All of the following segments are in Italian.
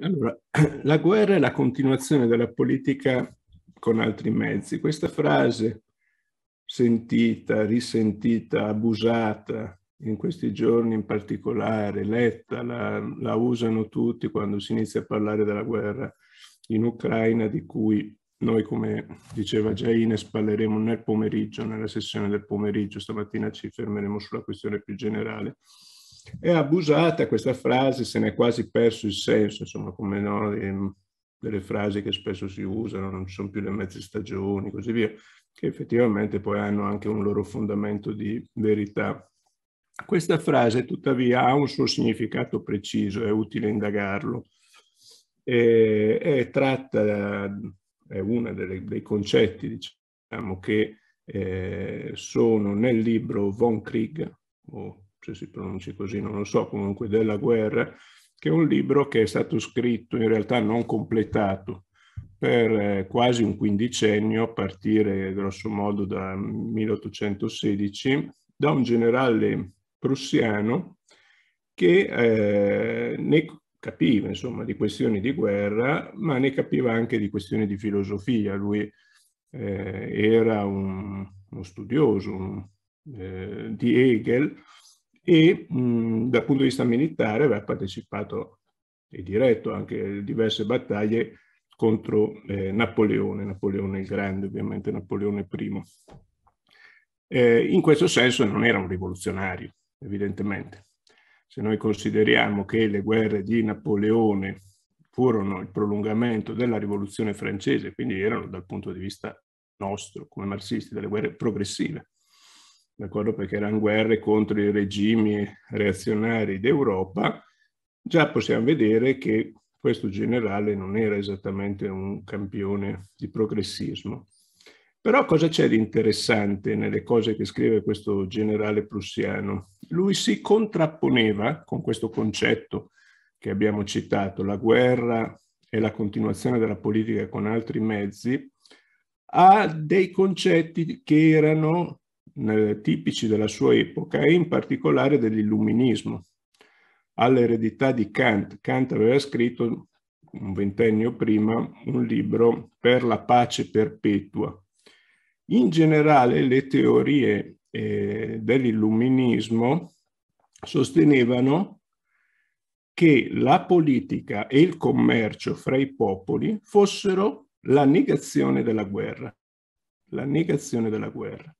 Allora, la guerra è la continuazione della politica con altri mezzi. Questa frase sentita, risentita, abusata in questi giorni in particolare, letta, la, la usano tutti quando si inizia a parlare della guerra in Ucraina di cui noi, come diceva già Ines, parleremo nel pomeriggio, nella sessione del pomeriggio, stamattina ci fermeremo sulla questione più generale. È abusata questa frase, se ne è quasi perso il senso, insomma, come no, delle frasi che spesso si usano, non ci sono più le mezze stagioni, così via, che effettivamente poi hanno anche un loro fondamento di verità. Questa frase tuttavia ha un suo significato preciso, è utile indagarlo. E, è tratta, è uno dei concetti diciamo, che eh, sono nel libro Von Krieg, o se si pronuncia così, non lo so, comunque della guerra, che è un libro che è stato scritto, in realtà non completato, per eh, quasi un quindicennio, a partire grossomodo da 1816, da un generale prussiano che eh, ne capiva insomma di questioni di guerra, ma ne capiva anche di questioni di filosofia. Lui eh, era un, uno studioso un, eh, di Hegel, e mh, dal punto di vista militare aveva partecipato e diretto anche a diverse battaglie contro eh, Napoleone, Napoleone il Grande, ovviamente Napoleone I. Eh, in questo senso non era un rivoluzionario, evidentemente. Se noi consideriamo che le guerre di Napoleone furono il prolungamento della rivoluzione francese, quindi erano dal punto di vista nostro, come marxisti, delle guerre progressive, d'accordo? Perché erano guerre contro i regimi reazionari d'Europa, già possiamo vedere che questo generale non era esattamente un campione di progressismo. Però cosa c'è di interessante nelle cose che scrive questo generale prussiano? Lui si contrapponeva con questo concetto che abbiamo citato, la guerra e la continuazione della politica con altri mezzi, a dei concetti che erano eh, tipici della sua epoca e in particolare dell'illuminismo. All'eredità di Kant. Kant aveva scritto un ventennio prima un libro per la pace perpetua. In generale le teorie eh, dell'illuminismo sostenevano che la politica e il commercio fra i popoli fossero la negazione della guerra. La negazione della guerra.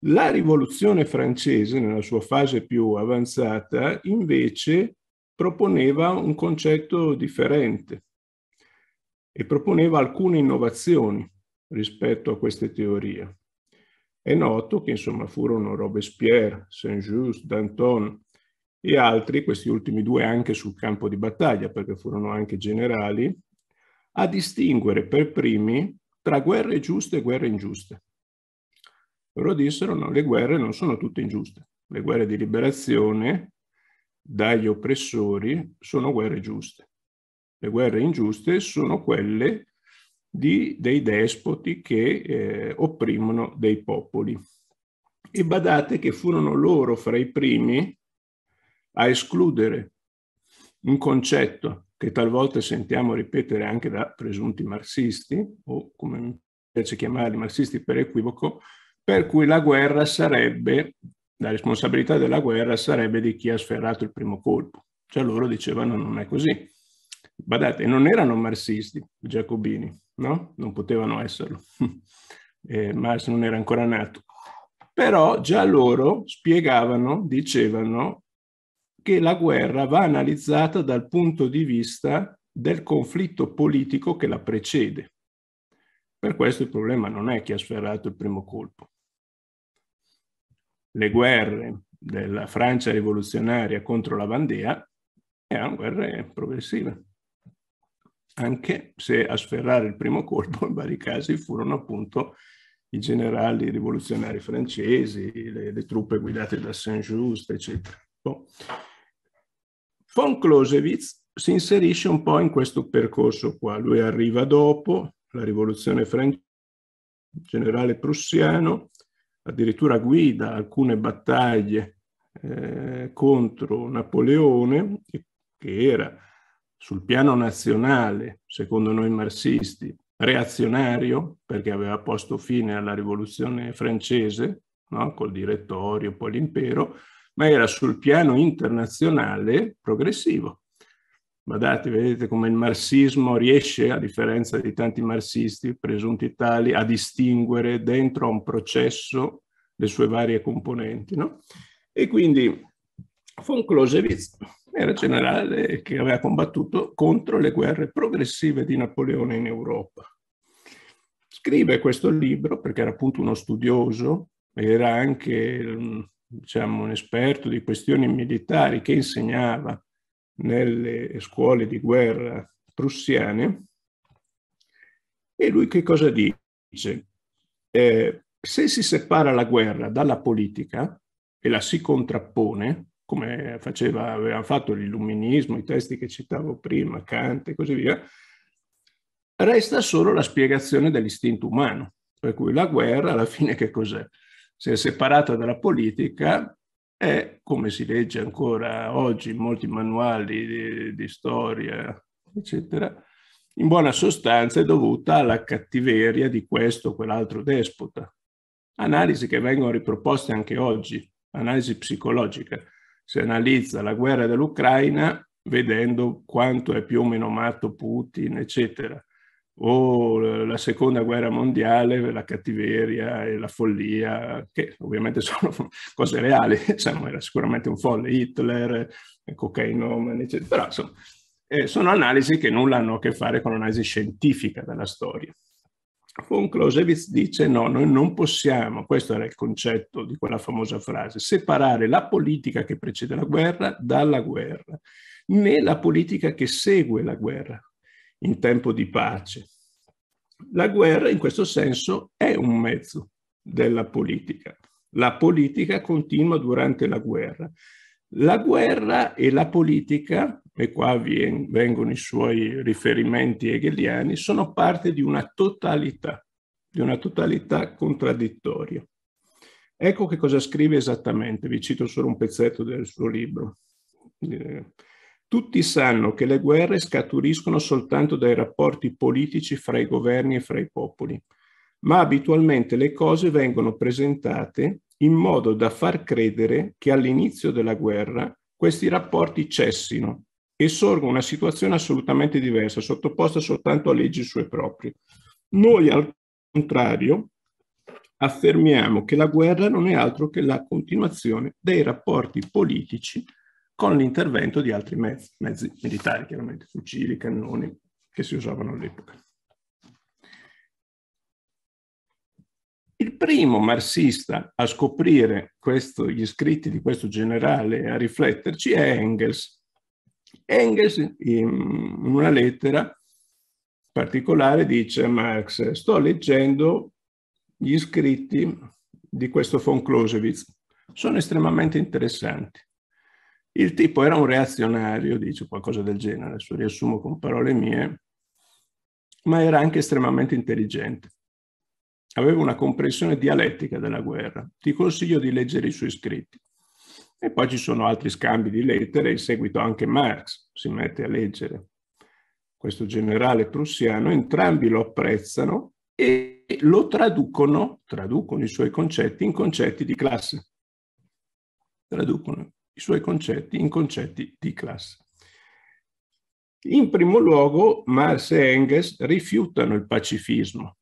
La rivoluzione francese, nella sua fase più avanzata, invece proponeva un concetto differente e proponeva alcune innovazioni rispetto a queste teorie. È noto che insomma furono Robespierre, Saint-Just, Danton e altri, questi ultimi due anche sul campo di battaglia perché furono anche generali, a distinguere per primi tra guerre giuste e guerre ingiuste. Loro dissero no, le guerre non sono tutte ingiuste, le guerre di liberazione dagli oppressori sono guerre giuste. Le guerre ingiuste sono quelle di, dei despoti che eh, opprimono dei popoli. E badate che furono loro fra i primi a escludere un concetto che talvolta sentiamo ripetere anche da presunti marxisti, o come mi piace chiamarli marxisti per equivoco, per cui la guerra sarebbe, la responsabilità della guerra sarebbe di chi ha sferrato il primo colpo. Cioè loro dicevano non è così. Badate, non erano marxisti, i giacobini, no? Non potevano esserlo. eh, Marx non era ancora nato. Però già loro spiegavano, dicevano che la guerra va analizzata dal punto di vista del conflitto politico che la precede. Per questo il problema non è chi ha sferrato il primo colpo, le guerre della Francia rivoluzionaria contro la Vandea erano guerre progressive, anche se a sferrare il primo colpo in vari casi furono appunto i generali rivoluzionari francesi, le, le truppe guidate da Saint-Just, eccetera. Boh. Von Clausewitz si inserisce un po' in questo percorso qua. Lui arriva dopo la rivoluzione francese, generale prussiano, addirittura guida alcune battaglie eh, contro Napoleone, che era sul piano nazionale, secondo noi marxisti, reazionario, perché aveva posto fine alla rivoluzione francese, no? col direttorio, poi l'impero, ma era sul piano internazionale progressivo, Badate, vedete come il marxismo riesce, a differenza di tanti marxisti presunti tali, a distinguere dentro a un processo le sue varie componenti. No? E quindi von Clausewitz era generale che aveva combattuto contro le guerre progressive di Napoleone in Europa. Scrive questo libro perché era appunto uno studioso, era anche diciamo, un esperto di questioni militari che insegnava nelle scuole di guerra prussiane. E lui che cosa dice? Eh, se si separa la guerra dalla politica e la si contrappone, come faceva, avevano fatto l'illuminismo, i testi che citavo prima, Kant e così via, resta solo la spiegazione dell'istinto umano. Per cui la guerra alla fine che cos'è? Se è separata dalla politica, è come si legge ancora oggi in molti manuali di, di storia, eccetera, in buona sostanza è dovuta alla cattiveria di questo o quell'altro despota. Analisi che vengono riproposte anche oggi, analisi psicologica. Si analizza la guerra dell'Ucraina vedendo quanto è più o meno matto Putin, eccetera o la seconda guerra mondiale, la cattiveria e la follia, che ovviamente sono cose reali, Sam era sicuramente un folle, Hitler, eh, cocainomani, eccetera, però insomma, eh, sono analisi che nulla hanno a che fare con l'analisi scientifica della storia. Von Clausewitz dice no, noi non possiamo, questo era il concetto di quella famosa frase, separare la politica che precede la guerra dalla guerra, né la politica che segue la guerra in tempo di pace. La guerra in questo senso è un mezzo della politica. La politica continua durante la guerra. La guerra e la politica, e qua vengono i suoi riferimenti hegeliani, sono parte di una totalità, di una totalità contraddittoria. Ecco che cosa scrive esattamente, vi cito solo un pezzetto del suo libro. Eh, tutti sanno che le guerre scaturiscono soltanto dai rapporti politici fra i governi e fra i popoli, ma abitualmente le cose vengono presentate in modo da far credere che all'inizio della guerra questi rapporti cessino e sorga una situazione assolutamente diversa, sottoposta soltanto a leggi sue proprie. Noi, al contrario, affermiamo che la guerra non è altro che la continuazione dei rapporti politici con l'intervento di altri mezzi, mezzi militari, chiaramente fucili, cannoni, che si usavano all'epoca. Il primo marxista a scoprire questo, gli scritti di questo generale e a rifletterci è Engels. Engels in una lettera particolare dice a Marx sto leggendo gli scritti di questo von Clausewitz, sono estremamente interessanti. Il tipo era un reazionario, dice qualcosa del genere, adesso riassumo con parole mie, ma era anche estremamente intelligente. Aveva una comprensione dialettica della guerra. Ti consiglio di leggere i suoi scritti. E poi ci sono altri scambi di lettere, in seguito anche Marx si mette a leggere questo generale prussiano, entrambi lo apprezzano e lo traducono, traducono i suoi concetti in concetti di classe. Traducono i suoi concetti in concetti di classe. In primo luogo, Marx e Engels rifiutano il pacifismo.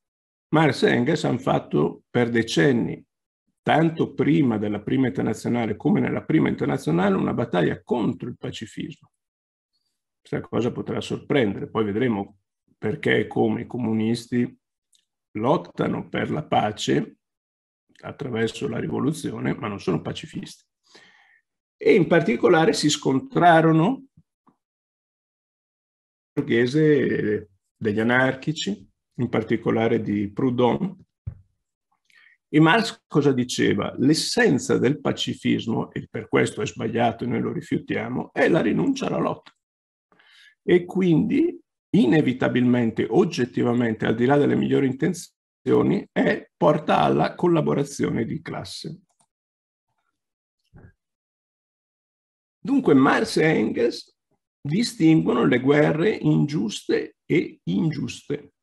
Marx e Engels hanno fatto per decenni, tanto prima della prima internazionale come nella prima internazionale, una battaglia contro il pacifismo. Questa cosa potrà sorprendere, poi vedremo perché e come i comunisti lottano per la pace attraverso la rivoluzione, ma non sono pacifisti e in particolare si scontrarono borghese degli anarchici, in particolare di Proudhon. E Marx cosa diceva? L'essenza del pacifismo, e per questo è sbagliato e noi lo rifiutiamo, è la rinuncia alla lotta. E quindi inevitabilmente, oggettivamente, al di là delle migliori intenzioni, è, porta alla collaborazione di classe. Dunque Marx e Engels distinguono le guerre ingiuste e ingiuste.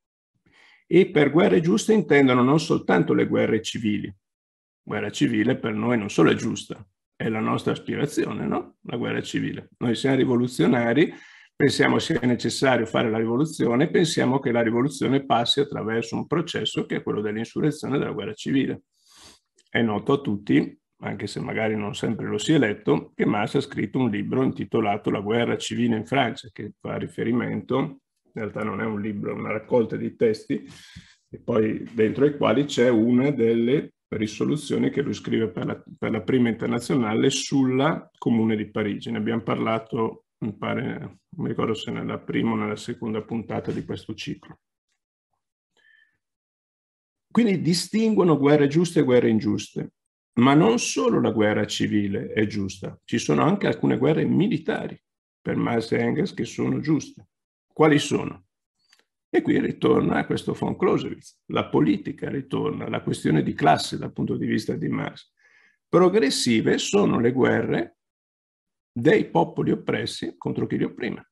E per guerre giuste intendono non soltanto le guerre civili. Guerra civile per noi non solo è giusta, è la nostra aspirazione, no? La guerra civile. Noi siamo rivoluzionari, pensiamo sia necessario fare la rivoluzione, pensiamo che la rivoluzione passi attraverso un processo che è quello dell'insurrezione e della guerra civile. È noto a tutti anche se magari non sempre lo si è letto, che Marx ha scritto un libro intitolato La guerra civile in Francia, che fa riferimento, in realtà non è un libro, è una raccolta di testi, e poi dentro ai quali c'è una delle risoluzioni che lui scrive per la, per la prima internazionale sulla Comune di Parigi. Ne abbiamo parlato, mi pare, non mi ricordo se nella prima o nella seconda puntata di questo ciclo. Quindi distinguono guerre giuste e guerre ingiuste. Ma non solo la guerra civile è giusta, ci sono anche alcune guerre militari per Marx e Engels che sono giuste. Quali sono? E qui ritorna questo von Clausewitz, la politica ritorna, la questione di classe dal punto di vista di Marx. Progressive sono le guerre dei popoli oppressi contro chi li opprime,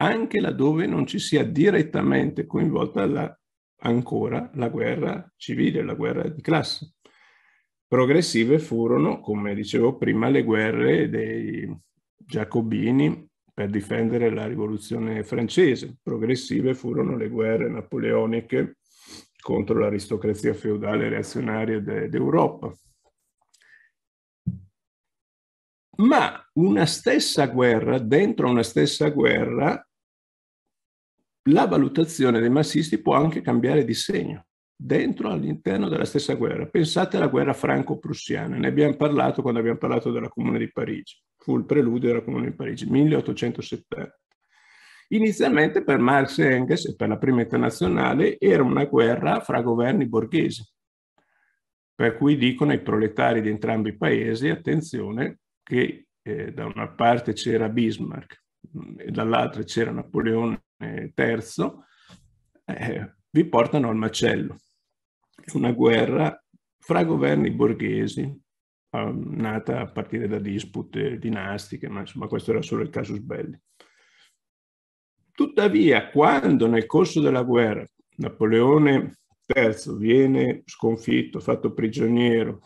anche laddove non ci sia direttamente coinvolta la, ancora la guerra civile, la guerra di classe. Progressive furono, come dicevo prima, le guerre dei giacobini per difendere la rivoluzione francese. Progressive furono le guerre napoleoniche contro l'aristocrazia feudale reazionaria d'Europa. Ma una stessa guerra, dentro una stessa guerra, la valutazione dei massisti può anche cambiare di segno dentro all'interno della stessa guerra. Pensate alla guerra franco-prussiana, ne abbiamo parlato quando abbiamo parlato della Comune di Parigi, fu il preludio della Comune di Parigi, 1870. Inizialmente per Marx e Engels e per la prima internazionale era una guerra fra governi borghesi, per cui dicono ai proletari di entrambi i paesi, attenzione, che eh, da una parte c'era Bismarck mm, e dall'altra c'era Napoleone III, eh, vi portano al macello una guerra fra governi borghesi, ehm, nata a partire da dispute dinastiche, ma insomma questo era solo il casus belli. Tuttavia, quando nel corso della guerra Napoleone III viene sconfitto, fatto prigioniero,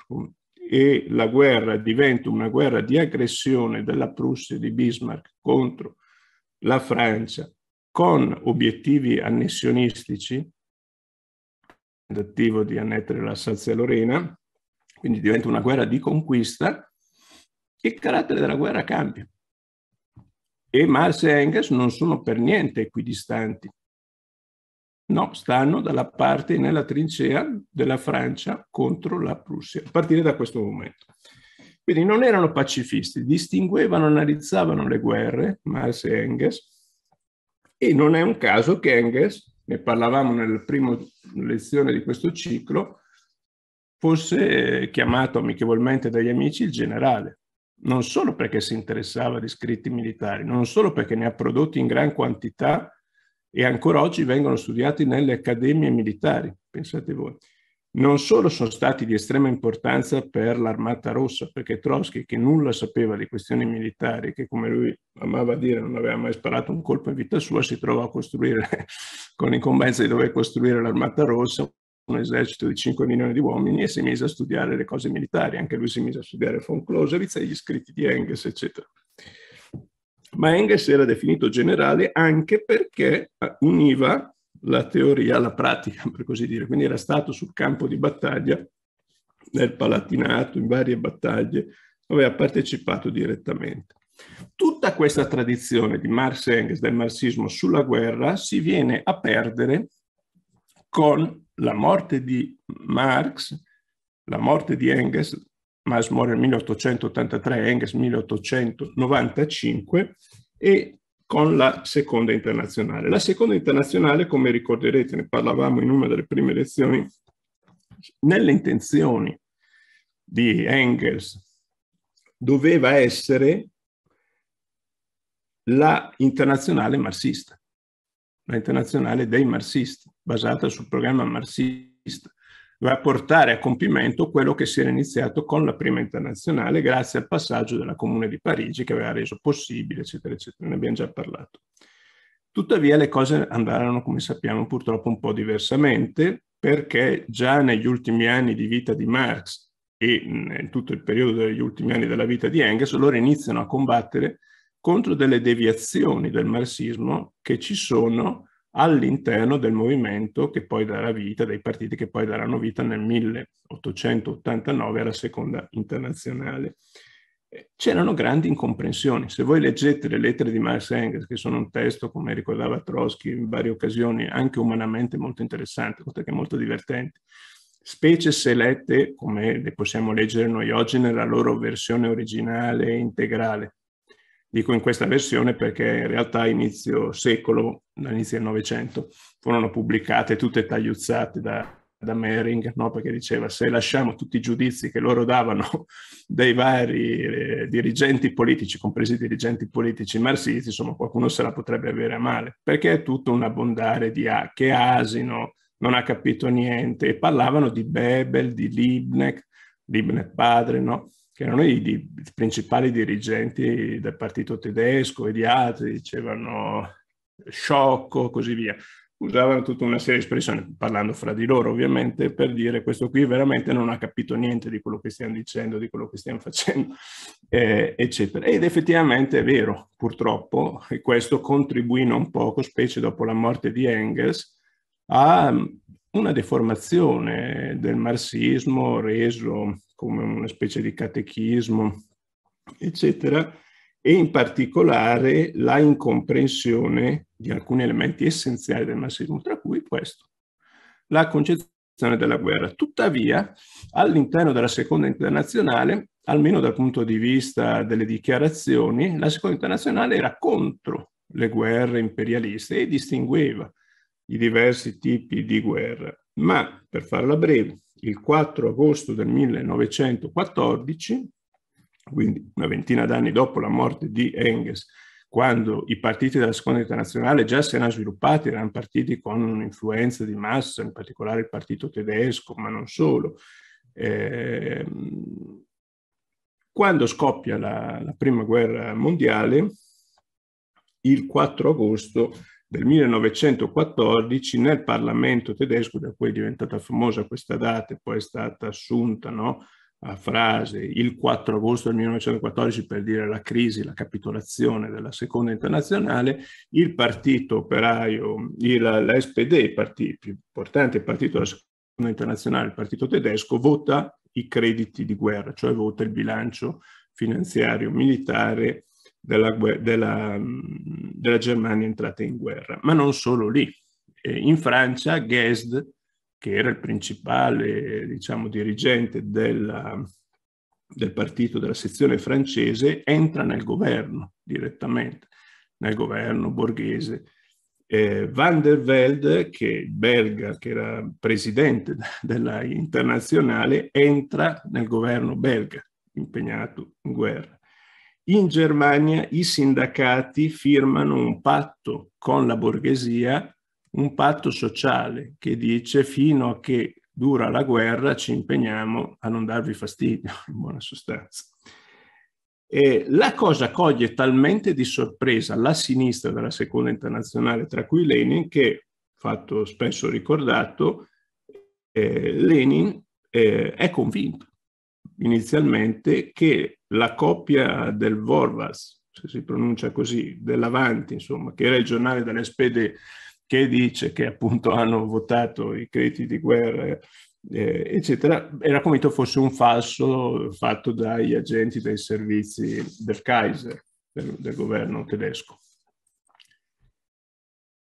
e la guerra diventa una guerra di aggressione della Prussia di Bismarck contro la Francia con obiettivi annessionistici, tentativo di annettere l'Assazia Lorena, quindi diventa una guerra di conquista, il carattere della guerra cambia. E Marx e Engels non sono per niente equidistanti. No, stanno dalla parte nella trincea della Francia contro la Prussia, a partire da questo momento. Quindi non erano pacifisti, distinguevano, analizzavano le guerre, Marx e Engels, e non è un caso che Engels ne parlavamo nella prima lezione di questo ciclo, fosse chiamato amichevolmente dagli amici il generale, non solo perché si interessava di scritti militari, non solo perché ne ha prodotti in gran quantità e ancora oggi vengono studiati nelle accademie militari, pensate voi, non solo sono stati di estrema importanza per l'Armata Rossa, perché Trotsky, che nulla sapeva di questioni militari, che come lui amava dire non aveva mai sparato un colpo in vita sua, si trovò a costruire, con l'incombenza di dover costruire l'Armata Rossa, un esercito di 5 milioni di uomini e si mise a studiare le cose militari, anche lui si mise a studiare von Clausewitz e gli scritti di Engels, eccetera. Ma Engels era definito generale anche perché eh, univa la teoria alla pratica, per così dire. Quindi era stato sul campo di battaglia, nel Palatinato, in varie battaglie, aveva partecipato direttamente. Tutta questa tradizione di Marx e Engels, del marxismo sulla guerra, si viene a perdere con la morte di Marx, la morte di Engels, Marx muore nel 1883, Engels 1895, e con la seconda internazionale. La seconda internazionale, come ricorderete, ne parlavamo in una delle prime lezioni, nelle intenzioni di Engels doveva essere la internazionale marxista, la internazionale dei marxisti, basata sul programma marxista va a portare a compimento quello che si era iniziato con la prima internazionale grazie al passaggio della Comune di Parigi che aveva reso possibile, eccetera, eccetera. Ne abbiamo già parlato. Tuttavia le cose andarono, come sappiamo, purtroppo un po' diversamente perché già negli ultimi anni di vita di Marx e in tutto il periodo degli ultimi anni della vita di Engels, loro iniziano a combattere contro delle deviazioni del marxismo che ci sono all'interno del movimento che poi darà vita, dei partiti che poi daranno vita nel 1889 alla seconda internazionale. Eh, c'erano grandi incomprensioni. Se voi leggete le lettere di Marx Engels, che sono un testo, come ricordava Trotsky in varie occasioni, anche umanamente molto interessante, oltre che molto divertente, specie se lette, come le possiamo leggere noi oggi, nella loro versione originale e integrale, Dico in questa versione perché in realtà a inizio secolo, all'inizio del Novecento, furono pubblicate tutte tagliuzzate da, da Mering, no? perché diceva se lasciamo tutti i giudizi che loro davano dei vari eh, dirigenti politici, compresi i dirigenti politici marxisti, insomma qualcuno se la potrebbe avere a male, perché è tutto un abbondare di a, che asino, non ha capito niente, e parlavano di Bebel, di Liebknecht, Liebknecht padre, no? che erano i, i, principali dirigenti del partito tedesco e di altri, dicevano sciocco, così via. Usavano tutta una serie di espressioni, parlando fra di loro ovviamente, per dire questo qui veramente non ha capito niente di quello che stiamo dicendo, di quello che stiamo facendo, eh, eccetera. Ed effettivamente è vero, purtroppo, e questo contribuì non poco, specie dopo la morte di Engels, a mm, una deformazione del marxismo reso come una specie di catechismo, eccetera, e in particolare la incomprensione di alcuni elementi essenziali del marxismo, tra cui questo, la concezione della guerra. Tuttavia, all'interno della seconda internazionale, almeno dal punto di vista delle dichiarazioni, la seconda internazionale era contro le guerre imperialiste e distingueva i diversi tipi di guerra. Ma, per farla breve, il 4 agosto del 1914, quindi una ventina d'anni dopo la morte di Engels, quando i partiti della seconda internazionale già si erano sviluppati, erano partiti con un'influenza di massa, in particolare il partito tedesco, ma non solo. Ehm, quando scoppia la, la prima guerra mondiale, il 4 agosto del 1914 nel Parlamento tedesco, da cui è diventata famosa questa data e poi è stata assunta no, a frase il 4 agosto del 1914 per dire la crisi, la capitolazione della seconda internazionale, il partito operaio, il, la SPD, il partito più importante il partito della seconda internazionale, il partito tedesco, vota i crediti di guerra, cioè vota il bilancio finanziario militare della, della, della Germania entrata in guerra. Ma non solo lì. in Francia Guesde, che era il principale diciamo, dirigente della, del partito della sezione francese, entra nel governo direttamente, nel governo borghese. Eh, Van der Velde, che è belga, che era presidente della internazionale, entra nel governo belga impegnato in guerra. In Germania i sindacati firmano un patto con la borghesia, un patto sociale che dice fino a che dura la guerra ci impegniamo a non darvi fastidio, in buona sostanza. E la cosa coglie talmente di sorpresa la sinistra della seconda internazionale, tra cui Lenin, che, fatto spesso ricordato, eh, Lenin eh, è convinto inizialmente che la coppia del Vorvas, se si pronuncia così, dell'Avanti, insomma, che era il giornale delle spede che dice che appunto hanno votato i crediti di guerra, eh, eccetera, era convinto fosse un falso fatto dagli agenti dei servizi del Kaiser, del, del governo tedesco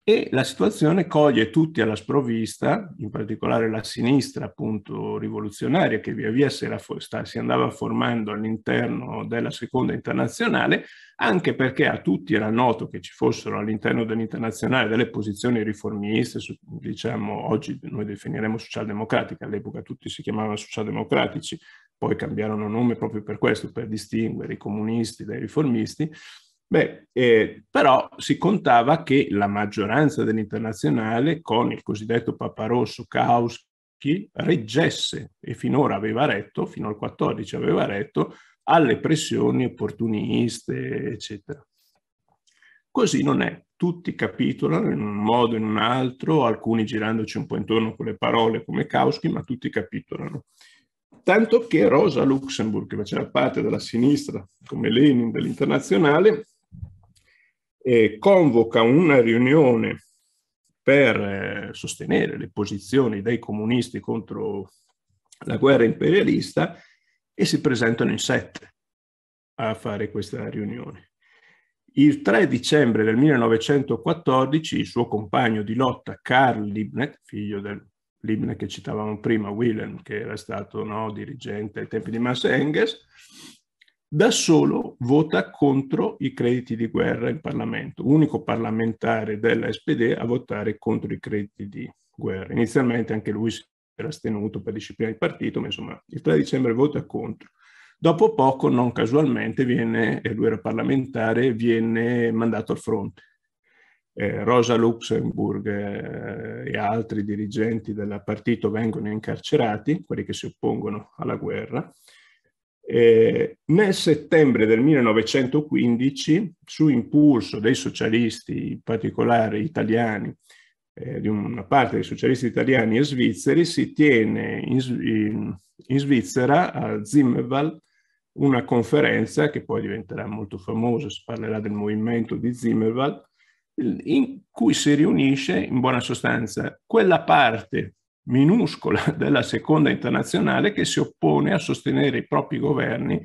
e la situazione coglie tutti alla sprovvista, in particolare la sinistra appunto rivoluzionaria che via via si, sta, si andava formando all'interno della seconda internazionale, anche perché a tutti era noto che ci fossero all'interno dell'internazionale delle posizioni riformiste, diciamo oggi noi definiremo socialdemocratiche, all'epoca tutti si chiamavano socialdemocratici, poi cambiarono nome proprio per questo, per distinguere i comunisti dai riformisti, Beh, eh, però si contava che la maggioranza dell'internazionale con il cosiddetto paparosso Kauski reggesse e finora aveva retto, fino al 14 aveva retto, alle pressioni opportuniste, eccetera. Così non è. Tutti capitolano in un modo o in un altro, alcuni girandoci un po' intorno con le parole come Kauski, ma tutti capitolano. Tanto che Rosa Luxemburg, che faceva parte della sinistra come Lenin dell'internazionale, eh, convoca una riunione per eh, sostenere le posizioni dei comunisti contro la guerra imperialista e si presentano in sette a fare questa riunione. Il 3 dicembre del 1914 il suo compagno di lotta Karl Liebknecht, figlio del Liebknecht che citavamo prima, Wilhelm, che era stato no, dirigente ai tempi di Max Engels, da solo vota contro i crediti di guerra in Parlamento, unico parlamentare della SPD a votare contro i crediti di guerra. Inizialmente anche lui si era astenuto per disciplina di partito, ma insomma il 3 dicembre vota contro. Dopo poco, non casualmente, viene, lui era parlamentare, viene mandato al fronte. Eh, Rosa Luxemburg eh, e altri dirigenti del partito vengono incarcerati, quelli che si oppongono alla guerra, eh, nel settembre del 1915, su impulso dei socialisti, in particolare italiani, eh, di una parte dei socialisti italiani e svizzeri, si tiene in, in, in Svizzera, a Zimmerwald, una conferenza che poi diventerà molto famosa, si parlerà del movimento di Zimmerwald, in cui si riunisce in buona sostanza quella parte minuscola della seconda internazionale che si oppone a sostenere i propri governi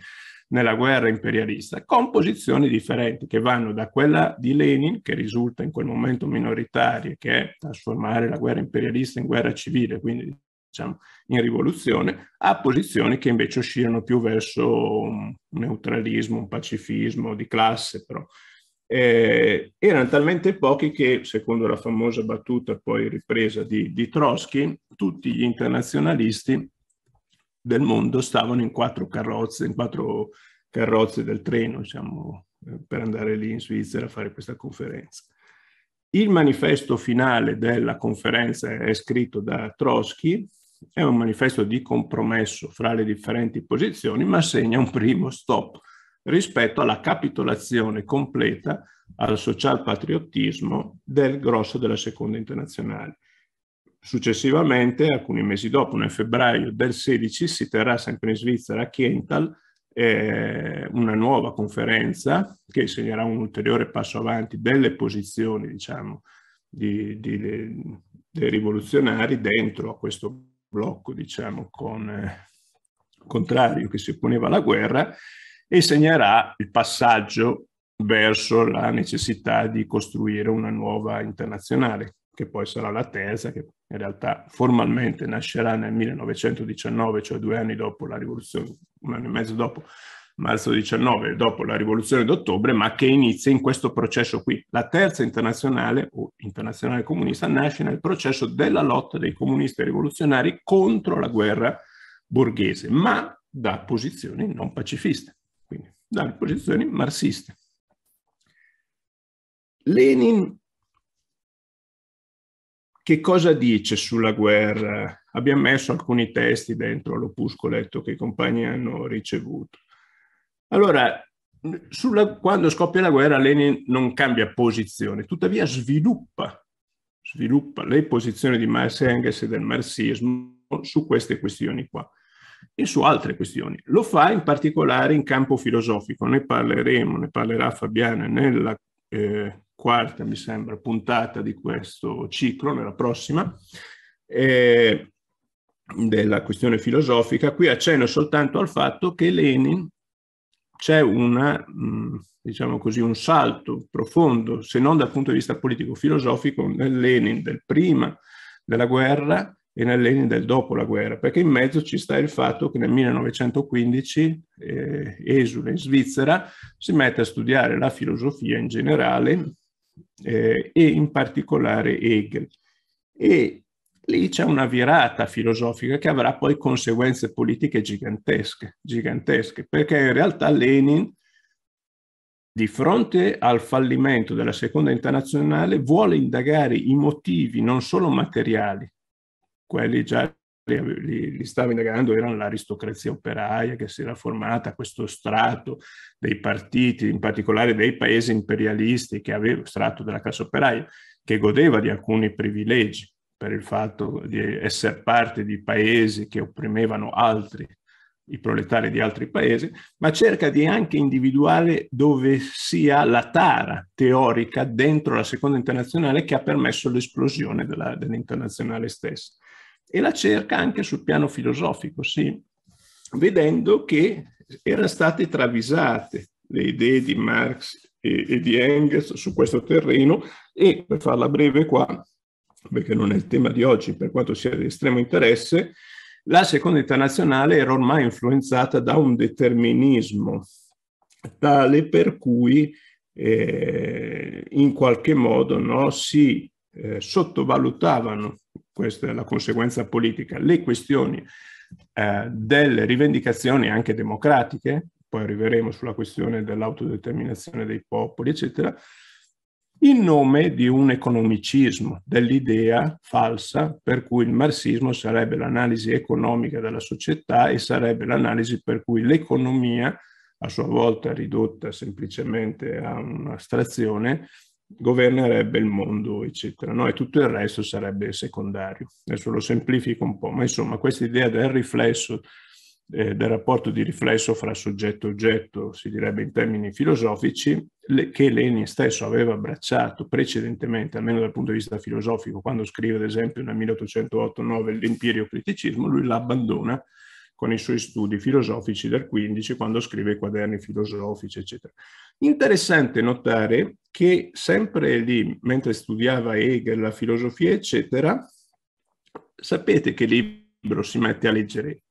nella guerra imperialista, con posizioni differenti che vanno da quella di Lenin, che risulta in quel momento minoritaria, che è trasformare la guerra imperialista in guerra civile, quindi diciamo in rivoluzione, a posizioni che invece oscillano più verso un neutralismo, un pacifismo di classe, però eh, erano talmente pochi che, secondo la famosa battuta poi ripresa di, di Trotsky, tutti gli internazionalisti del mondo stavano in quattro carrozze, in quattro carrozze del treno, diciamo, per andare lì in Svizzera a fare questa conferenza. Il manifesto finale della conferenza è scritto da Trotsky, è un manifesto di compromesso fra le differenti posizioni, ma segna un primo stop rispetto alla capitolazione completa al social patriottismo del grosso della seconda internazionale. Successivamente, alcuni mesi dopo, nel febbraio del 16, si terrà sempre in Svizzera a Kiental eh, una nuova conferenza che segnerà un ulteriore passo avanti delle posizioni, diciamo, di, di, dei rivoluzionari dentro a questo blocco, diciamo, con, eh, contrario che si opponeva alla guerra e segnerà il passaggio verso la necessità di costruire una nuova internazionale, che poi sarà la terza, che in realtà formalmente nascerà nel 1919, cioè due anni dopo la rivoluzione, un anno e mezzo dopo, marzo 19, dopo la rivoluzione d'ottobre, ma che inizia in questo processo qui. La terza internazionale, o internazionale comunista, nasce nel processo della lotta dei comunisti rivoluzionari contro la guerra borghese, ma da posizioni non pacifiste dalle posizioni marxiste. Lenin che cosa dice sulla guerra? Abbiamo messo alcuni testi dentro l'opuscoletto che i compagni hanno ricevuto. Allora, sulla, quando scoppia la guerra Lenin non cambia posizione, tuttavia sviluppa, sviluppa le posizioni di Marx e Engels e del marxismo su queste questioni qua e su altre questioni. Lo fa in particolare in campo filosofico, ne parleremo, ne parlerà Fabiana nella eh, quarta, mi sembra, puntata di questo ciclo, nella prossima, eh, della questione filosofica. Qui accenno soltanto al fatto che Lenin c'è una, mm, diciamo così, un salto profondo, se non dal punto di vista politico-filosofico, nel Lenin del prima della guerra e nel Lenin del dopo la guerra, perché in mezzo ci sta il fatto che nel 1915 eh, esula in Svizzera, si mette a studiare la filosofia in generale eh, e in particolare Hegel. E lì c'è una virata filosofica che avrà poi conseguenze politiche gigantesche, gigantesche perché in realtà Lenin di fronte al fallimento della seconda internazionale vuole indagare i motivi non solo materiali quelli già li, li, li stava indagando erano l'aristocrazia operaia che si era formata, questo strato dei partiti, in particolare dei paesi imperialisti, che aveva, strato della classe operaia, che godeva di alcuni privilegi per il fatto di essere parte di paesi che opprimevano altri, i proletari di altri paesi, ma cerca di anche individuare dove sia la tara teorica dentro la seconda internazionale che ha permesso l'esplosione della, dell'internazionale stessa e la cerca anche sul piano filosofico, sì, vedendo che erano state travisate le idee di Marx e, e di Engels su questo terreno e, per farla breve qua, perché non è il tema di oggi, per quanto sia di estremo interesse, la seconda internazionale era ormai influenzata da un determinismo tale per cui eh, in qualche modo no, si eh, sottovalutavano questa è la conseguenza politica, le questioni eh, delle rivendicazioni anche democratiche, poi arriveremo sulla questione dell'autodeterminazione dei popoli, eccetera, in nome di un economicismo, dell'idea falsa per cui il marxismo sarebbe l'analisi economica della società e sarebbe l'analisi per cui l'economia, a sua volta ridotta semplicemente a un'astrazione, governerebbe il mondo, eccetera. No? E tutto il resto sarebbe secondario. Adesso lo semplifico un po', ma insomma questa idea del riflesso, eh, del rapporto di riflesso fra soggetto e oggetto, si direbbe in termini filosofici, le, che Lenin stesso aveva abbracciato precedentemente, almeno dal punto di vista filosofico, quando scrive ad esempio nel 1808-9 l'empirio criticismo, lui l'abbandona con i suoi studi filosofici del 15 quando scrive i quaderni filosofici, eccetera. Interessante notare che sempre lì, mentre studiava Hegel, la filosofia, eccetera, sapete che libro si mette a leggere?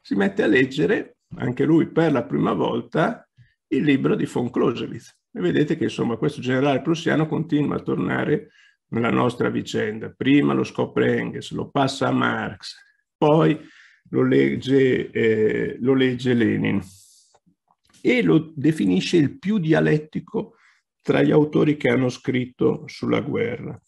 Si mette a leggere, anche lui per la prima volta, il libro di von Clausewitz. E vedete che insomma questo generale prussiano continua a tornare nella nostra vicenda. Prima lo scopre Engels, lo passa a Marx, poi lo legge, eh, lo legge Lenin e lo definisce il più dialettico tra gli autori che hanno scritto sulla guerra.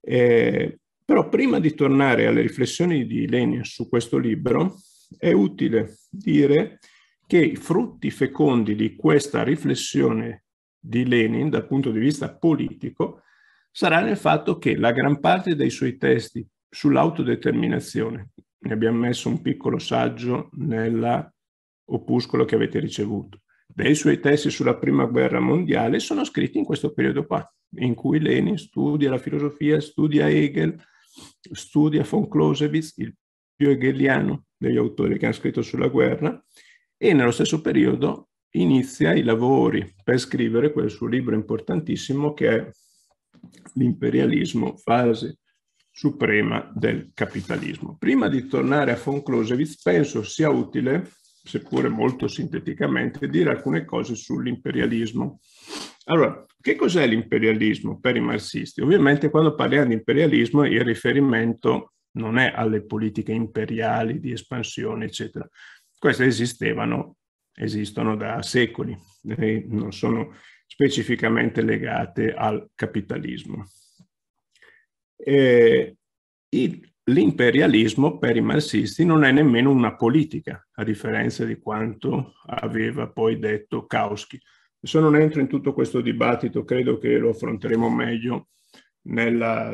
Eh, però prima di tornare alle riflessioni di Lenin su questo libro, è utile dire che i frutti fecondi di questa riflessione di Lenin dal punto di vista politico sarà nel fatto che la gran parte dei suoi testi sull'autodeterminazione ne abbiamo messo un piccolo saggio nell'opuscolo che avete ricevuto. Dei suoi testi sulla Prima Guerra Mondiale sono scritti in questo periodo qua, in cui Lenin studia la filosofia, studia Hegel, studia von Clausewitz, il più hegeliano degli autori che ha scritto sulla guerra, e nello stesso periodo inizia i lavori per scrivere quel suo libro importantissimo che è L'imperialismo, fase suprema del capitalismo. Prima di tornare a von Clausewitz, penso sia utile, seppure molto sinteticamente, dire alcune cose sull'imperialismo. Allora, che cos'è l'imperialismo per i marxisti? Ovviamente quando parliamo di imperialismo il riferimento non è alle politiche imperiali di espansione, eccetera. Queste esistevano, esistono da secoli e non sono specificamente legate al capitalismo. Eh, l'imperialismo per i marxisti non è nemmeno una politica, a differenza di quanto aveva poi detto Kautsky. Adesso non entro in tutto questo dibattito, credo che lo affronteremo meglio nella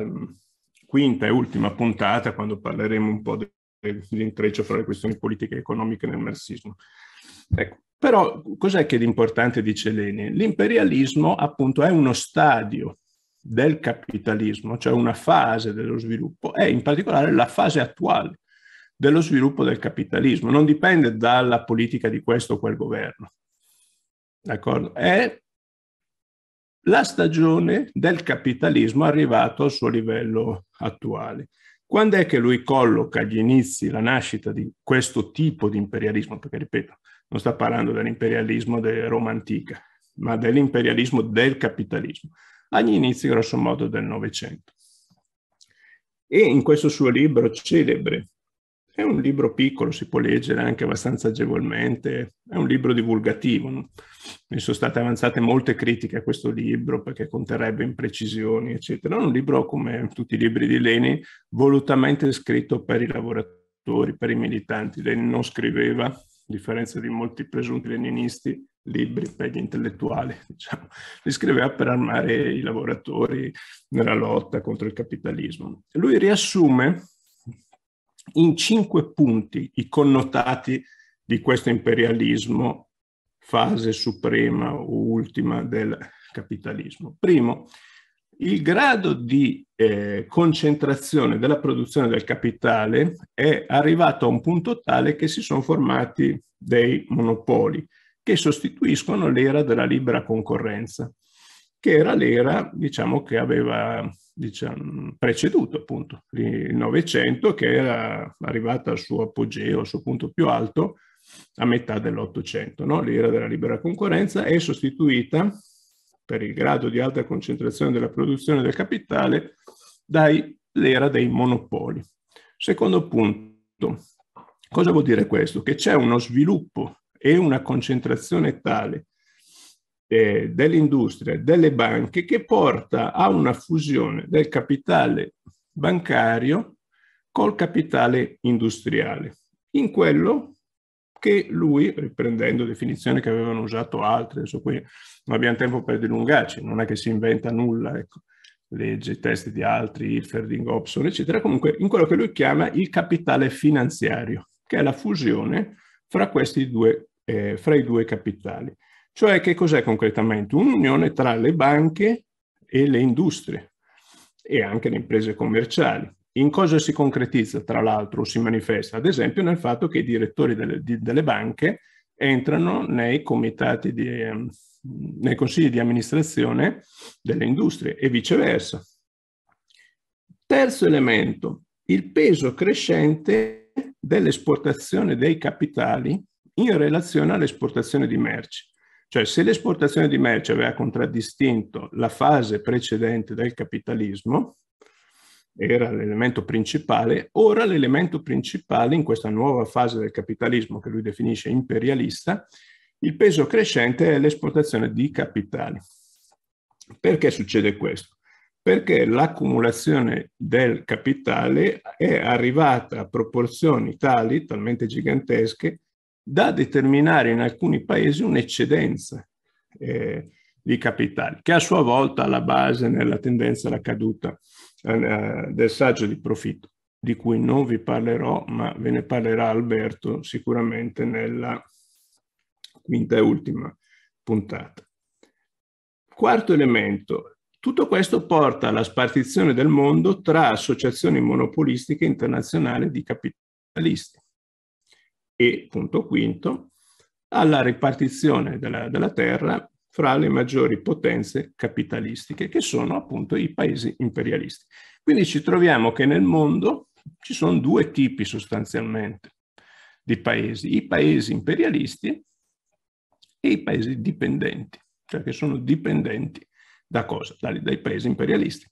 quinta e ultima puntata, quando parleremo un po' dell'intreccio fra le questioni politiche e economiche nel marxismo. Ecco. Però cos'è che è importante dice Lenin? L'imperialismo appunto è uno stadio del capitalismo, cioè una fase dello sviluppo, è in particolare la fase attuale dello sviluppo del capitalismo, non dipende dalla politica di questo o quel governo. D'accordo? È la stagione del capitalismo arrivato al suo livello attuale. Quando è che lui colloca gli inizi la nascita di questo tipo di imperialismo? Perché, ripeto, non sta parlando dell'imperialismo della Roma antica, ma dell'imperialismo del capitalismo agli inizi grossomodo del Novecento. E in questo suo libro celebre, è un libro piccolo, si può leggere anche abbastanza agevolmente, è un libro divulgativo. ne sono state avanzate molte critiche a questo libro perché conterrebbe imprecisioni, eccetera. È un libro, come tutti i libri di Leni, volutamente scritto per i lavoratori, per i militanti. Leni non scriveva differenza di molti presunti leninisti, libri per gli intellettuali, diciamo. Li scriveva per armare i lavoratori nella lotta contro il capitalismo. Lui riassume in cinque punti i connotati di questo imperialismo, fase suprema o ultima del capitalismo. Primo, il grado di eh, concentrazione della produzione del capitale è arrivato a un punto tale che si sono formati dei monopoli che sostituiscono l'era della libera concorrenza, che era l'era diciamo, che aveva diciamo, preceduto appunto il Novecento, che era arrivata al suo apogeo, al suo punto più alto, a metà dell'Ottocento. No? L'era della libera concorrenza è sostituita per il grado di alta concentrazione della produzione del capitale dall'era dei monopoli. Secondo punto, cosa vuol dire questo? Che c'è uno sviluppo e una concentrazione tale eh, dell'industria, delle banche, che porta a una fusione del capitale bancario col capitale industriale. In quello che lui, riprendendo definizioni che avevano usato altri, adesso qui non abbiamo tempo per dilungarci, non è che si inventa nulla, ecco, legge i testi di altri, Hilferding, Hobson, eccetera, comunque in quello che lui chiama il capitale finanziario, che è la fusione fra questi due, eh, fra i due capitali. Cioè che cos'è concretamente? Un'unione tra le banche e le industrie e anche le imprese commerciali. In cosa si concretizza, tra l'altro, si manifesta? Ad esempio nel fatto che i direttori delle, di, delle banche entrano nei comitati di, ehm, nei consigli di amministrazione delle industrie e viceversa. Terzo elemento, il peso crescente dell'esportazione dei capitali in relazione all'esportazione di merci. Cioè se l'esportazione di merci aveva contraddistinto la fase precedente del capitalismo, era l'elemento principale, ora l'elemento principale in questa nuova fase del capitalismo che lui definisce imperialista, il peso crescente è l'esportazione di capitali. Perché succede questo? Perché l'accumulazione del capitale è arrivata a proporzioni tali, talmente gigantesche, da determinare in alcuni paesi un'eccedenza eh, di capitali, che a sua volta ha la base nella tendenza alla caduta eh, del saggio di profitto, di cui non vi parlerò, ma ve ne parlerà Alberto sicuramente nella quinta e ultima puntata. Quarto elemento, tutto questo porta alla spartizione del mondo tra associazioni monopolistiche internazionali di capitalisti. E, punto quinto, alla ripartizione della, della terra fra le maggiori potenze capitalistiche, che sono appunto i paesi imperialisti. Quindi ci troviamo che nel mondo ci sono due tipi sostanzialmente di paesi, i paesi imperialisti e i paesi dipendenti, cioè che sono dipendenti da cosa? Dai, dai paesi imperialisti.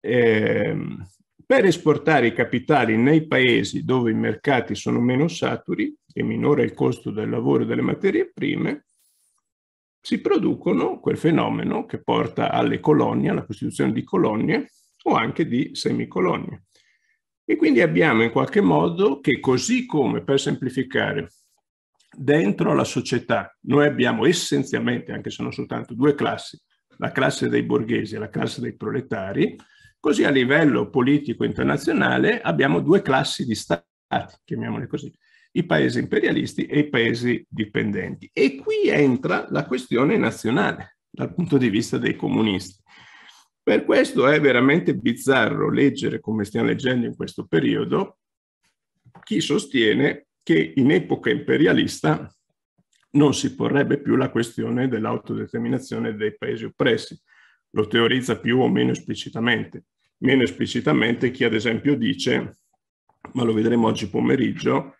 Eh, per esportare i capitali nei paesi dove i mercati sono meno saturi e minore il costo del lavoro e delle materie prime, si producono quel fenomeno che porta alle colonie, alla costituzione di colonie o anche di semicolonie. E quindi abbiamo in qualche modo che così come, per semplificare, dentro la società noi abbiamo essenzialmente, anche se non soltanto, due classi, la classe dei borghesi e la classe dei proletari, così a livello politico internazionale abbiamo due classi di stati, chiamiamole così, i paesi imperialisti e i paesi dipendenti. E qui entra la questione nazionale dal punto di vista dei comunisti. Per questo è veramente bizzarro leggere, come stiamo leggendo in questo periodo, chi sostiene che in epoca imperialista non si porrebbe più la questione dell'autodeterminazione dei paesi oppressi. Lo teorizza più o meno esplicitamente. Meno esplicitamente chi ad esempio dice, ma lo vedremo oggi pomeriggio,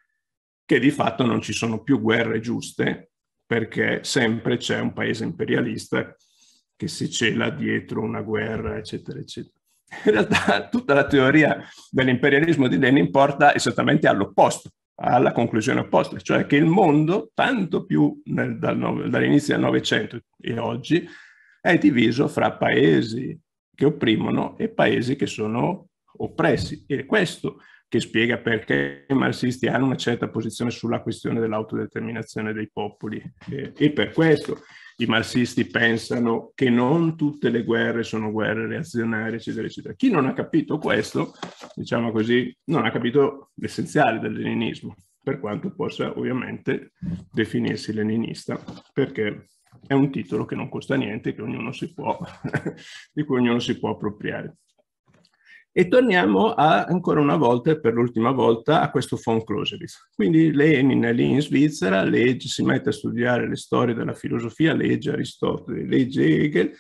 che di fatto non ci sono più guerre giuste perché sempre c'è un paese imperialista che si cela dietro una guerra, eccetera, eccetera. In realtà tutta la teoria dell'imperialismo di Lenin porta esattamente all'opposto, alla conclusione opposta, cioè che il mondo, tanto più nel, dal, dall'inizio del Novecento e oggi, è diviso fra paesi che opprimono e paesi che sono oppressi. E questo che spiega perché i marxisti hanno una certa posizione sulla questione dell'autodeterminazione dei popoli e per questo i marxisti pensano che non tutte le guerre sono guerre reazionarie, eccetera, eccetera. Chi non ha capito questo, diciamo così, non ha capito l'essenziale del leninismo, per quanto possa ovviamente definirsi leninista, perché è un titolo che non costa niente, che ognuno si può, di cui ognuno si può appropriare. E torniamo a, ancora una volta per l'ultima volta a questo von Clausewitz. Quindi Lenin è lì in Svizzera, legge, si mette a studiare le storie della filosofia, legge Aristotele, legge Hegel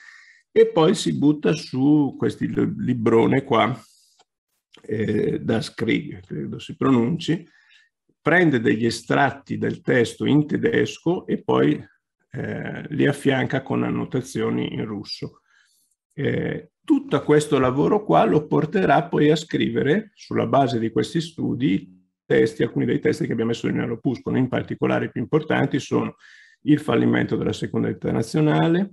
e poi si butta su questo librone qua eh, da Skrig, credo si pronunci, prende degli estratti del testo in tedesco e poi eh, li affianca con annotazioni in russo. Eh, tutto questo lavoro qua lo porterà poi a scrivere, sulla base di questi studi, testi, alcuni dei testi che abbiamo messo nell'opuscolo, in particolare i più importanti sono il fallimento della seconda internazionale,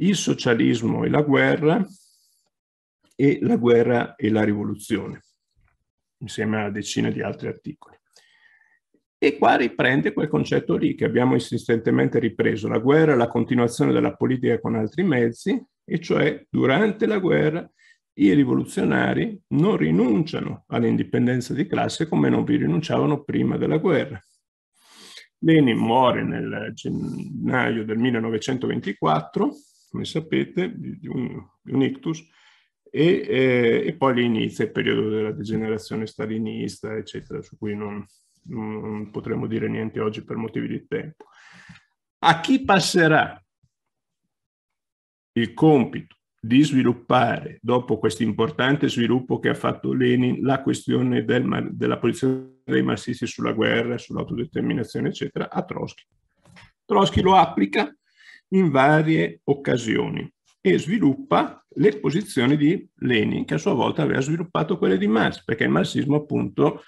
il socialismo e la guerra, e la guerra e la rivoluzione, insieme a decine di altri articoli. E qua riprende quel concetto lì che abbiamo insistentemente ripreso, la guerra è la continuazione della politica con altri mezzi, e cioè durante la guerra i rivoluzionari non rinunciano all'indipendenza di classe come non vi rinunciavano prima della guerra. Lenin muore nel gennaio del 1924, come sapete, di un, di un ictus, e, eh, e poi inizia il periodo della degenerazione stalinista, eccetera, su cui non, non potremmo dire niente oggi per motivi di tempo. A chi passerà il compito di sviluppare, dopo questo importante sviluppo che ha fatto Lenin, la questione del, della posizione dei marxisti sulla guerra, sull'autodeterminazione, eccetera, a Trotsky. Trotsky lo applica in varie occasioni e sviluppa le posizioni di Lenin, che a sua volta aveva sviluppato quelle di Marx, perché il marxismo appunto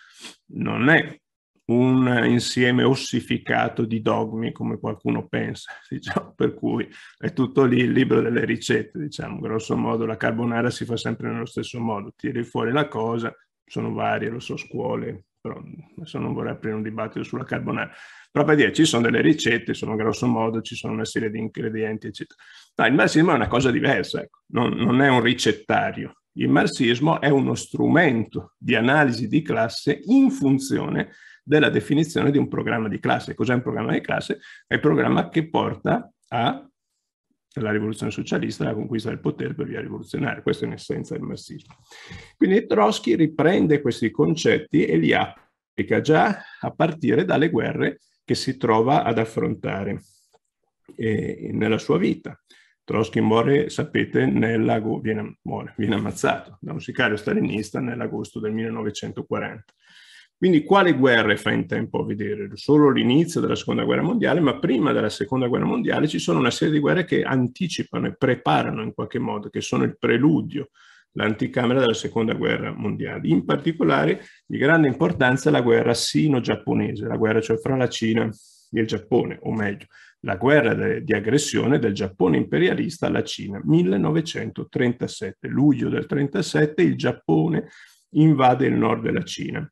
non è un insieme ossificato di dogmi, come qualcuno pensa, diciamo, per cui è tutto lì il libro delle ricette, diciamo, grosso modo la carbonara si fa sempre nello stesso modo, tiri fuori la cosa, sono varie, lo so, scuole, però adesso non vorrei aprire un dibattito sulla carbonara, però per dire ci sono delle ricette, sono grosso modo, ci sono una serie di ingredienti, eccetera. No, il marxismo è una cosa diversa, ecco. non, non è un ricettario, il marxismo è uno strumento di analisi di classe in funzione della definizione di un programma di classe. Cos'è un programma di classe? È il programma che porta alla rivoluzione socialista, alla conquista del potere per via rivoluzionaria. Questo è in essenza il massismo. Quindi Trotsky riprende questi concetti e li applica già a partire dalle guerre che si trova ad affrontare nella sua vita. Trotsky muore, sapete, viene, muore, viene ammazzato da un sicario stalinista nell'agosto del 1940. Quindi quale guerre fa in tempo a vedere? Solo l'inizio della seconda guerra mondiale, ma prima della seconda guerra mondiale ci sono una serie di guerre che anticipano e preparano in qualche modo, che sono il preludio, l'anticamera della seconda guerra mondiale. In particolare di grande importanza la guerra sino-giapponese, la guerra cioè fra la Cina e il Giappone, o meglio, la guerra de- di aggressione del Giappone imperialista alla Cina, 1937. Luglio del 1937 il Giappone invade il nord della Cina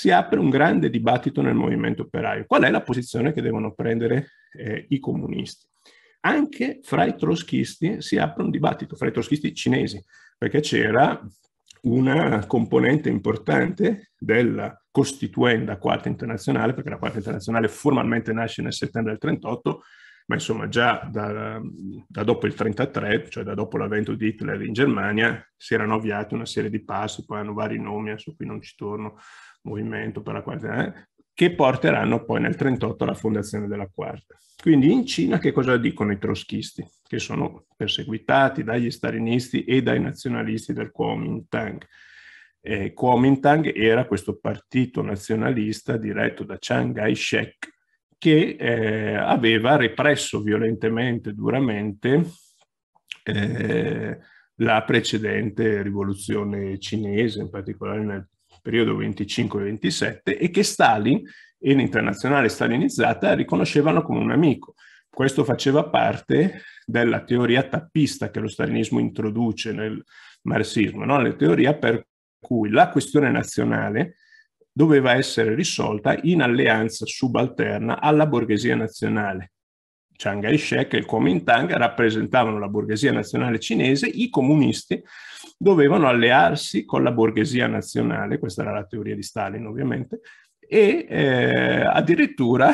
si apre un grande dibattito nel movimento operaio. Qual è la posizione che devono prendere eh, i comunisti? Anche fra i troschisti si apre un dibattito, fra i troschisti cinesi, perché c'era una componente importante della costituenda quarta internazionale, perché la quarta internazionale formalmente nasce nel settembre del 1938, ma insomma già da, da, dopo il 1933, cioè da dopo l'avvento di Hitler in Germania, si erano avviati una serie di passi, poi hanno vari nomi, adesso qui non ci torno, Movimento per la Quarta, eh, che porteranno poi nel 1938 alla fondazione della Quarta. Quindi in Cina che cosa dicono i trotskisti? Che sono perseguitati dagli stalinisti e dai nazionalisti del Kuomintang. Eh, Kuomintang era questo partito nazionalista diretto da Chiang Kai-shek che eh, aveva represso violentemente, duramente, eh, la precedente rivoluzione cinese, in particolare nel periodo 25-27, e che Stalin e l'internazionale stalinizzata riconoscevano come un amico. Questo faceva parte della teoria tappista che lo stalinismo introduce nel marxismo, no? la teoria per cui la questione nazionale doveva essere risolta in alleanza subalterna alla borghesia nazionale, Chiang Kai-shek e il Kuomintang rappresentavano la borghesia nazionale cinese, i comunisti dovevano allearsi con la borghesia nazionale, questa era la teoria di Stalin ovviamente, e eh, addirittura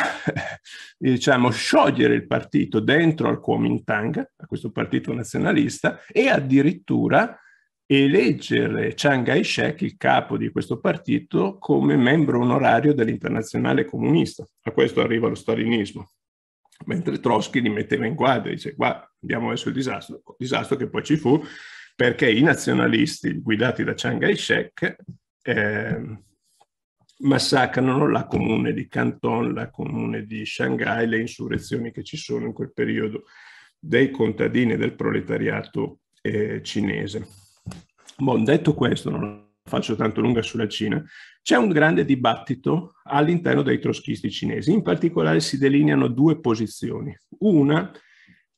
diciamo, sciogliere il partito dentro al Kuomintang, a questo partito nazionalista, e addirittura eleggere Chiang Kai-shek, il capo di questo partito, come membro onorario dell'internazionale comunista. A questo arriva lo stalinismo mentre Trotsky li metteva in quadri, dice qua andiamo verso il disastro, il disastro che poi ci fu perché i nazionalisti guidati da Chiang Kai-shek eh, massacrano la comune di Canton, la comune di Shanghai, le insurrezioni che ci sono in quel periodo dei contadini del proletariato eh, cinese. Bon, detto questo, non faccio tanto lunga sulla Cina, c'è un grande dibattito all'interno dei troschisti cinesi. In particolare si delineano due posizioni. Una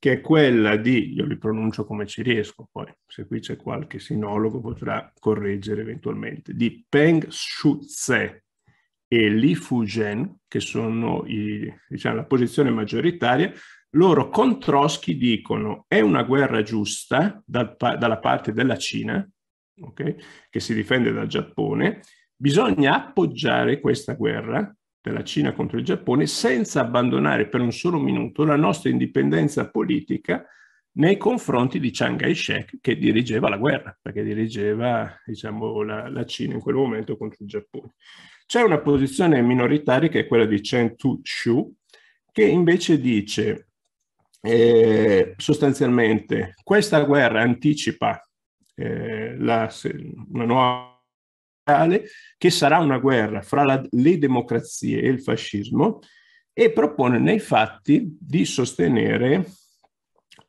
che è quella di, io li pronuncio come ci riesco, poi se qui c'è qualche sinologo potrà correggere eventualmente, di Peng shu e Li Fujian, che sono i, diciamo, la posizione maggioritaria, loro con Trotsky dicono è una guerra giusta dal, dalla parte della Cina okay, che si difende dal Giappone, bisogna appoggiare questa guerra della Cina contro il Giappone senza abbandonare per un solo minuto la nostra indipendenza politica nei confronti di Chiang Kai-shek che dirigeva la guerra, perché dirigeva diciamo, la, la, Cina in quel momento contro il Giappone. C'è una posizione minoritaria che è quella di Chen Tu-shu, che invece dice eh, sostanzialmente questa guerra anticipa eh, la, una nuova che sarà una guerra fra la, le democrazie e il fascismo e propone nei fatti di sostenere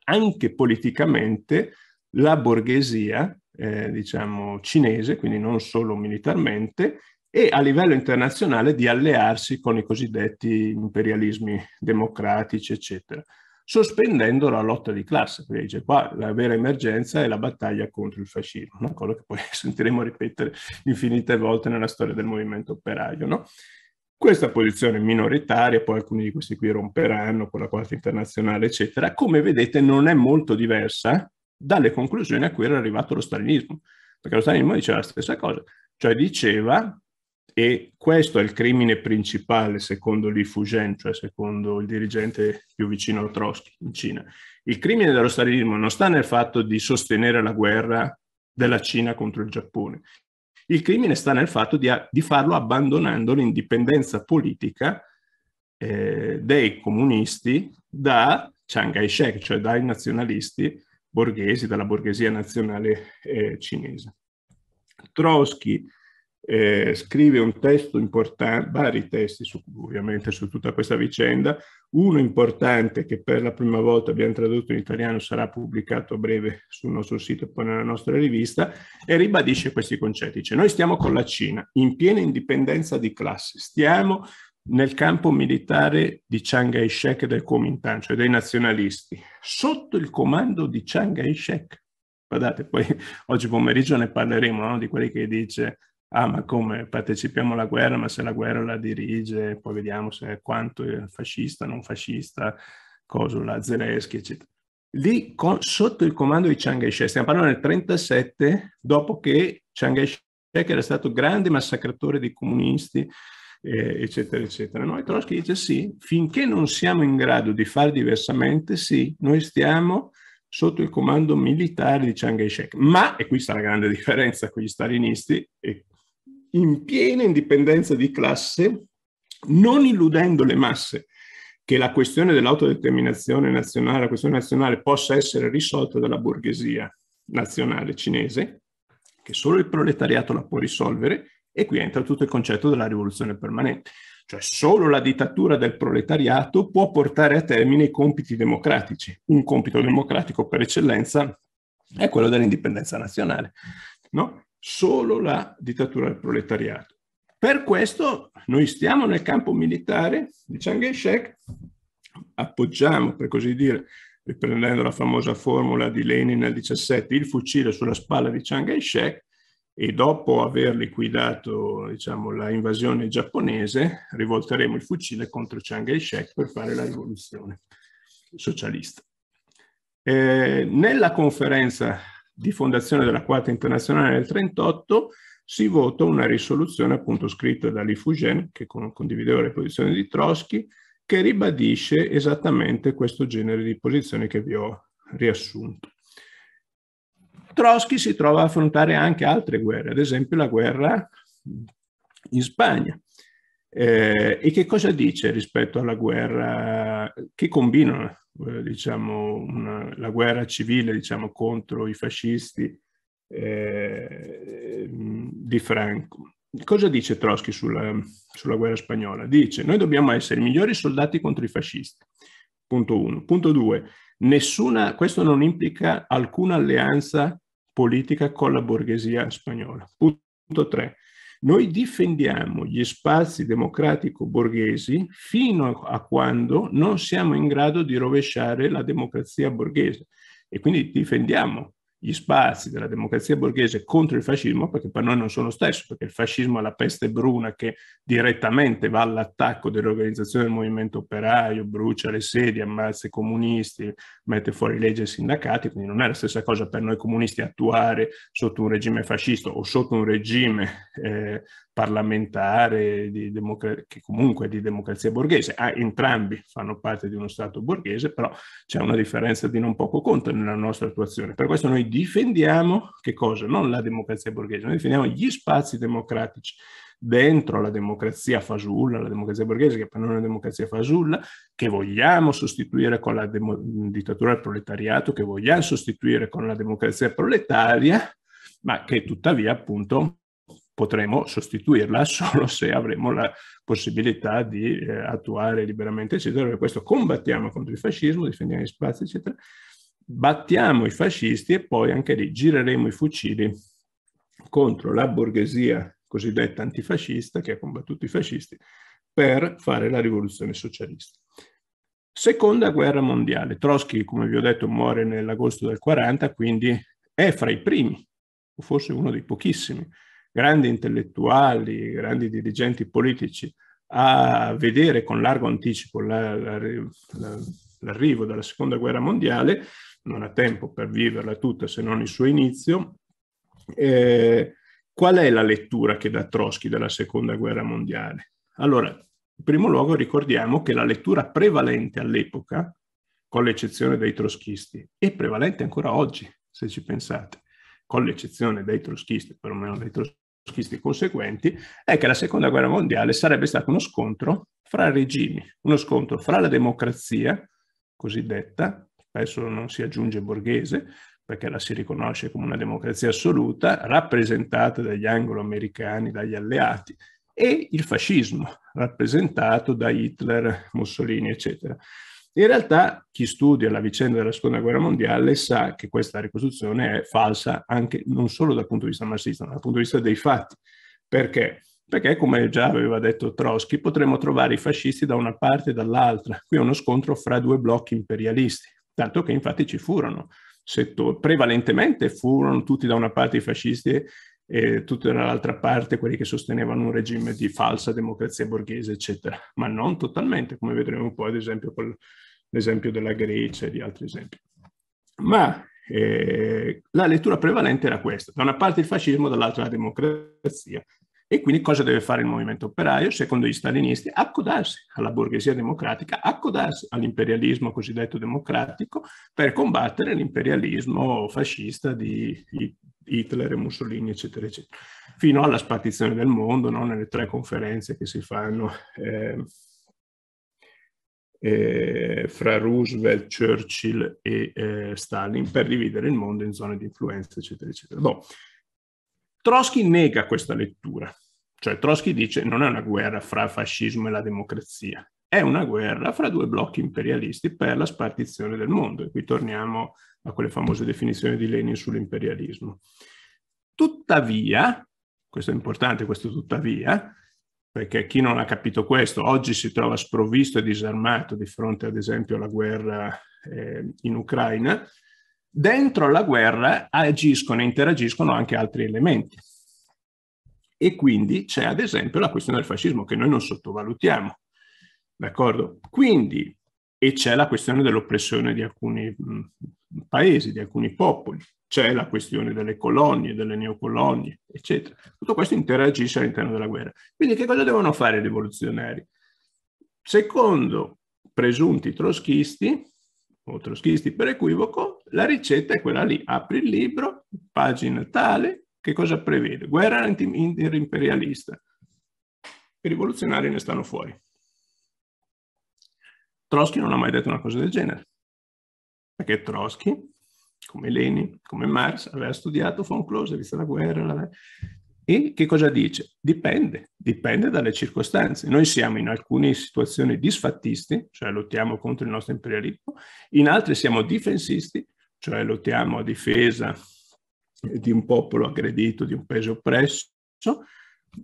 anche politicamente la borghesia, eh, diciamo, cinese, quindi non solo militarmente, e a livello internazionale di allearsi con i cosiddetti imperialismi democratici, eccetera sospendendo la lotta di classe, perché dice qua la vera emergenza è la battaglia contro il fascismo, una cosa che poi sentiremo ripetere infinite volte nella storia del movimento operaio. No? Questa posizione minoritaria, poi alcuni di questi qui romperanno con la quarta internazionale, eccetera, come vedete non è molto diversa dalle conclusioni a cui era arrivato lo stalinismo, perché lo stalinismo diceva la stessa cosa, cioè diceva e questo è il crimine principale, secondo Li Fujian, cioè secondo il dirigente più vicino a Trotsky in Cina. Il crimine dello stalinismo non sta nel fatto di sostenere la guerra della Cina contro il Giappone. Il crimine sta nel fatto di, di farlo abbandonando l'indipendenza politica eh, dei comunisti da Chiang Kai-shek, cioè dai nazionalisti borghesi, dalla borghesia nazionale eh, cinese. Trotsky eh, scrive un testo importante, vari testi su, ovviamente su tutta questa vicenda, uno importante che per la prima volta abbiamo tradotto in italiano sarà pubblicato a breve sul nostro sito e poi nella nostra rivista, e ribadisce questi concetti. Dice, noi stiamo con la Cina in piena indipendenza di classe, stiamo nel campo militare di Chiang Kai-shek e del Kuomintang, cioè dei nazionalisti, sotto il comando di Chiang Kai-shek. Guardate, poi oggi pomeriggio ne parleremo no? di quelli che dice ah ma come partecipiamo alla guerra, ma se la guerra la dirige, poi vediamo se è quanto è fascista, non fascista, cosa la Zelensky, eccetera. Lì con, sotto il comando di Chiang Kai-shek, stiamo parlando del 37 dopo che Chiang Kai-shek era stato grande massacratore dei comunisti, eh, eccetera, eccetera. Noi Trotsky dice sì, finché non siamo in grado di fare diversamente, sì, noi stiamo sotto il comando militare di Chiang Kai-shek. Ma, e qui sta la grande differenza con gli stalinisti, e in piena indipendenza di classe, non illudendo le masse che la questione dell'autodeterminazione nazionale, la questione nazionale possa essere risolta dalla borghesia nazionale cinese, che solo il proletariato la può risolvere, e qui entra tutto il concetto della rivoluzione permanente. Cioè solo la dittatura del proletariato può portare a termine i compiti democratici. Un compito democratico per eccellenza è quello dell'indipendenza nazionale. No? solo la dittatura del proletariato. Per questo noi stiamo nel campo militare di Chiang Kai-shek, appoggiamo, per così dire, riprendendo la famosa formula di Lenin nel 17, il fucile sulla spalla di Chiang Kai-shek e dopo aver liquidato diciamo, la invasione giapponese rivolteremo il fucile contro Chiang Kai-shek per fare la rivoluzione socialista. Eh, nella conferenza di fondazione della Quarta Internazionale nel 1938, si vota una risoluzione appunto scritta da Li Fugen, che condivideva le posizioni di Trotsky, che ribadisce esattamente questo genere di posizioni che vi ho riassunto. Trotsky si trova a affrontare anche altre guerre, ad esempio la guerra in Spagna. Eh, e che cosa dice rispetto alla guerra? Che combinano eh, diciamo, una, la guerra civile diciamo, contro i fascisti eh, di Franco. Cosa dice Trotsky sulla, sulla guerra spagnola? Dice noi dobbiamo essere i migliori soldati contro i fascisti, punto uno. Punto due, nessuna, questo non implica alcuna alleanza politica con la borghesia spagnola. Punto tre, noi difendiamo gli spazi democratico-borghesi fino a quando non siamo in grado di rovesciare la democrazia borghese e quindi difendiamo gli spazi della democrazia borghese contro il fascismo, perché per noi non sono stesso, perché il fascismo è la peste bruna che direttamente va all'attacco dell'organizzazione del movimento operaio, brucia le sedi, ammazza i comunisti, mette fuori legge i sindacati, quindi non è la stessa cosa per noi comunisti attuare sotto un regime fascista o sotto un regime eh, parlamentare di democra- che comunque è di democrazia borghese. Ah, entrambi fanno parte di uno Stato borghese, però c'è una differenza di non poco conto nella nostra attuazione. Per questo noi difendiamo che cosa? Non la democrazia borghese, noi difendiamo gli spazi democratici dentro la democrazia fasulla, la democrazia borghese, che per noi è una democrazia fasulla, che vogliamo sostituire con la demo- dittatura del proletariato, che vogliamo sostituire con la democrazia proletaria, ma che tuttavia appunto potremo sostituirla solo se avremo la possibilità di eh, attuare liberamente, eccetera. Per questo combattiamo contro il fascismo, difendiamo gli spazi, eccetera. Battiamo i fascisti e poi anche lì gireremo i fucili contro la borghesia cosiddetta antifascista che ha combattuto i fascisti per fare la rivoluzione socialista. Seconda guerra mondiale. Trotsky, come vi ho detto, muore nell'agosto del 40, quindi è fra i primi, o forse uno dei pochissimi, grandi intellettuali, grandi dirigenti politici a vedere con largo anticipo la, la, la, l'arrivo della seconda guerra mondiale, non ha tempo per viverla tutta se non il suo inizio. Eh, qual è la lettura che dà Trotsky della seconda guerra mondiale? Allora, in primo luogo ricordiamo che la lettura prevalente all'epoca, con l'eccezione dei trotskisti, è prevalente ancora oggi, se ci pensate, con l'eccezione dei trotskisti, perlomeno dei trotskisti, scopristi conseguenti è che la seconda guerra mondiale sarebbe stato uno scontro fra regimi, uno scontro fra la democrazia cosiddetta, spesso non si aggiunge borghese, perché la si riconosce come una democrazia assoluta, rappresentata dagli anglo-americani, dagli alleati, e il fascismo, rappresentato da Hitler, Mussolini, eccetera. In realtà chi studia la vicenda della seconda guerra mondiale sa che questa ricostruzione è falsa anche non solo dal punto di vista marxista, ma dal punto di vista dei fatti. Perché? Perché, come già aveva detto Trotsky, potremmo trovare i fascisti da una parte e dall'altra. Qui è uno scontro fra due blocchi imperialisti, tanto che infatti ci furono. Settori. Prevalentemente furono tutti da una parte i fascisti e tutta dall'altra parte quelli che sostenevano un regime di falsa democrazia borghese, eccetera, ma non totalmente, come vedremo poi ad esempio con l'esempio della Grecia e di altri esempi. Ma eh, la lettura prevalente era questa, da una parte il fascismo, dall'altra la democrazia. E quindi cosa deve fare il movimento operaio? Secondo gli stalinisti, accodarsi alla borghesia democratica, accodarsi all'imperialismo cosiddetto democratico per combattere l'imperialismo fascista di Hitler e Mussolini, eccetera, eccetera, fino alla spartizione del mondo, no? nelle tre conferenze che si fanno eh, eh, fra Roosevelt, Churchill e eh, Stalin per dividere il mondo in zone di influenza, eccetera, eccetera. No. Boh. Trotsky nega questa lettura, cioè Trotsky dice non è una guerra fra fascismo e la democrazia, è una guerra fra due blocchi imperialisti per la spartizione del mondo. E qui torniamo a quelle famose definizioni di Lenin sull'imperialismo. Tuttavia, questo è importante, questo tuttavia, perché chi non ha capito questo oggi si trova sprovvisto e disarmato di fronte ad esempio alla guerra eh, in Ucraina, dentro la guerra agiscono e interagiscono anche altri elementi. E quindi c'è ad esempio la questione del fascismo che noi non sottovalutiamo D'accordo? Quindi, e c'è la questione dell'oppressione di alcuni mm, paesi, di alcuni popoli, c'è la questione delle colonie, delle neocolonie, eccetera. Tutto questo interagisce all'interno della guerra. Quindi che cosa devono fare i rivoluzionari? Secondo presunti trotskisti, o trotskisti per equivoco, la ricetta è quella lì. Apri il libro, pagina tale, che cosa prevede? Guerra anti-imperialista. I rivoluzionari ne stanno fuori. Trotsky non ha mai detto una cosa del genere, perché Trotsky, come Lenin, come Marx, aveva studiato von Clausewitz, la guerra, la... e che cosa dice? Dipende, dipende dalle circostanze. Noi siamo in alcune situazioni disfattisti, cioè lottiamo contro il nostro imperialismo, in altre siamo difensisti, cioè lottiamo a difesa di un popolo aggredito, di un paese oppresso,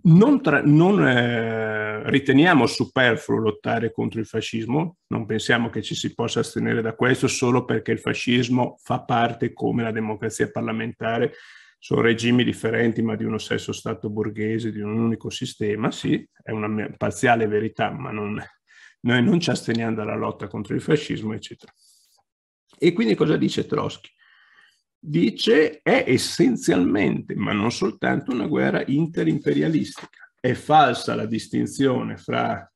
non, tra, non eh, riteniamo superfluo lottare contro il fascismo, non pensiamo che ci si possa astenere da questo solo perché il fascismo fa parte, come la democrazia parlamentare, sono regimi differenti ma di uno stesso Stato borghese, di un unico sistema, sì, è una parziale verità, ma non, noi non ci asteniamo dalla lotta contro il fascismo, eccetera. E quindi cosa dice Trotsky? dice è essenzialmente, ma non soltanto, una guerra interimperialistica. È falsa la distinzione fra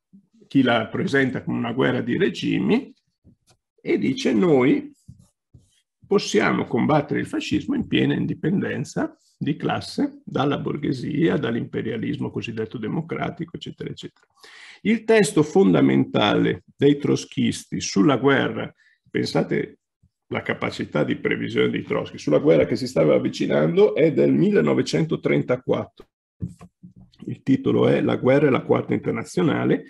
chi la presenta come una guerra di regimi e dice noi possiamo combattere il fascismo in piena indipendenza di classe dalla borghesia, dall'imperialismo cosiddetto democratico, eccetera, eccetera. Il testo fondamentale dei trotskisti sulla guerra, pensate la capacità di previsione di Trotsky sulla guerra che si stava avvicinando è del 1934. Il titolo è La guerra e la quarta internazionale.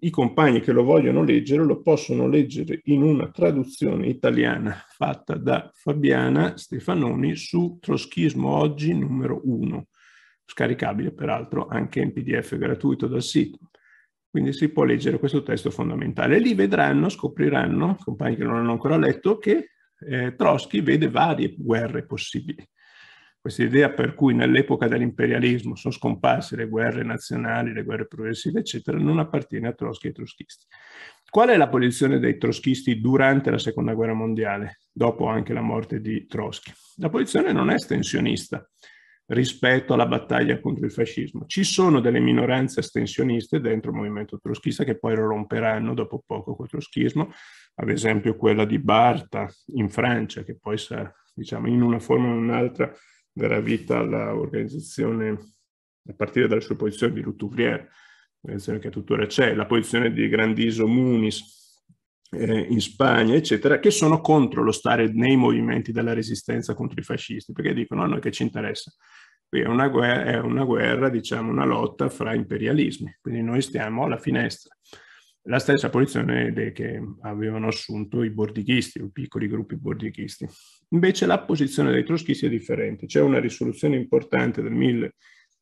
I compagni che lo vogliono leggere lo possono leggere in una traduzione italiana fatta da Fabiana Stefanoni su Troschismo Oggi numero 1, scaricabile peraltro anche in PDF gratuito dal sito. Quindi si può leggere questo testo fondamentale. Lì vedranno, scopriranno, compagni che non hanno ancora letto, che eh, Trotsky vede varie guerre possibili. Questa idea per cui nell'epoca dell'imperialismo sono scomparse le guerre nazionali, le guerre progressive, eccetera, non appartiene a Trotsky e ai trotskisti. Qual è la posizione dei trotskisti durante la Seconda Guerra Mondiale, dopo anche la morte di Trotsky? La posizione non è estensionista rispetto alla battaglia contro il fascismo. Ci sono delle minoranze estensioniste dentro il movimento trotskista che poi lo romperanno dopo poco col trotskismo, ad esempio quella di Barta in Francia, che poi sa, diciamo, in una forma o in un'altra darà vita all'organizzazione a partire dalla sua posizione di Lutuvrier, organizzazione che tuttora c'è, la posizione di Grandiso Munis eh, in Spagna, eccetera, che sono contro lo stare nei movimenti della resistenza contro i fascisti, perché dicono a noi che ci interessa. Qui è una guerra, è una guerra diciamo, una lotta fra imperialismi, quindi noi stiamo alla finestra la stessa posizione de- che avevano assunto i bordichisti, i piccoli gruppi bordichisti. Invece la posizione dei trotskisti è differente. C'è una risoluzione importante del, mille,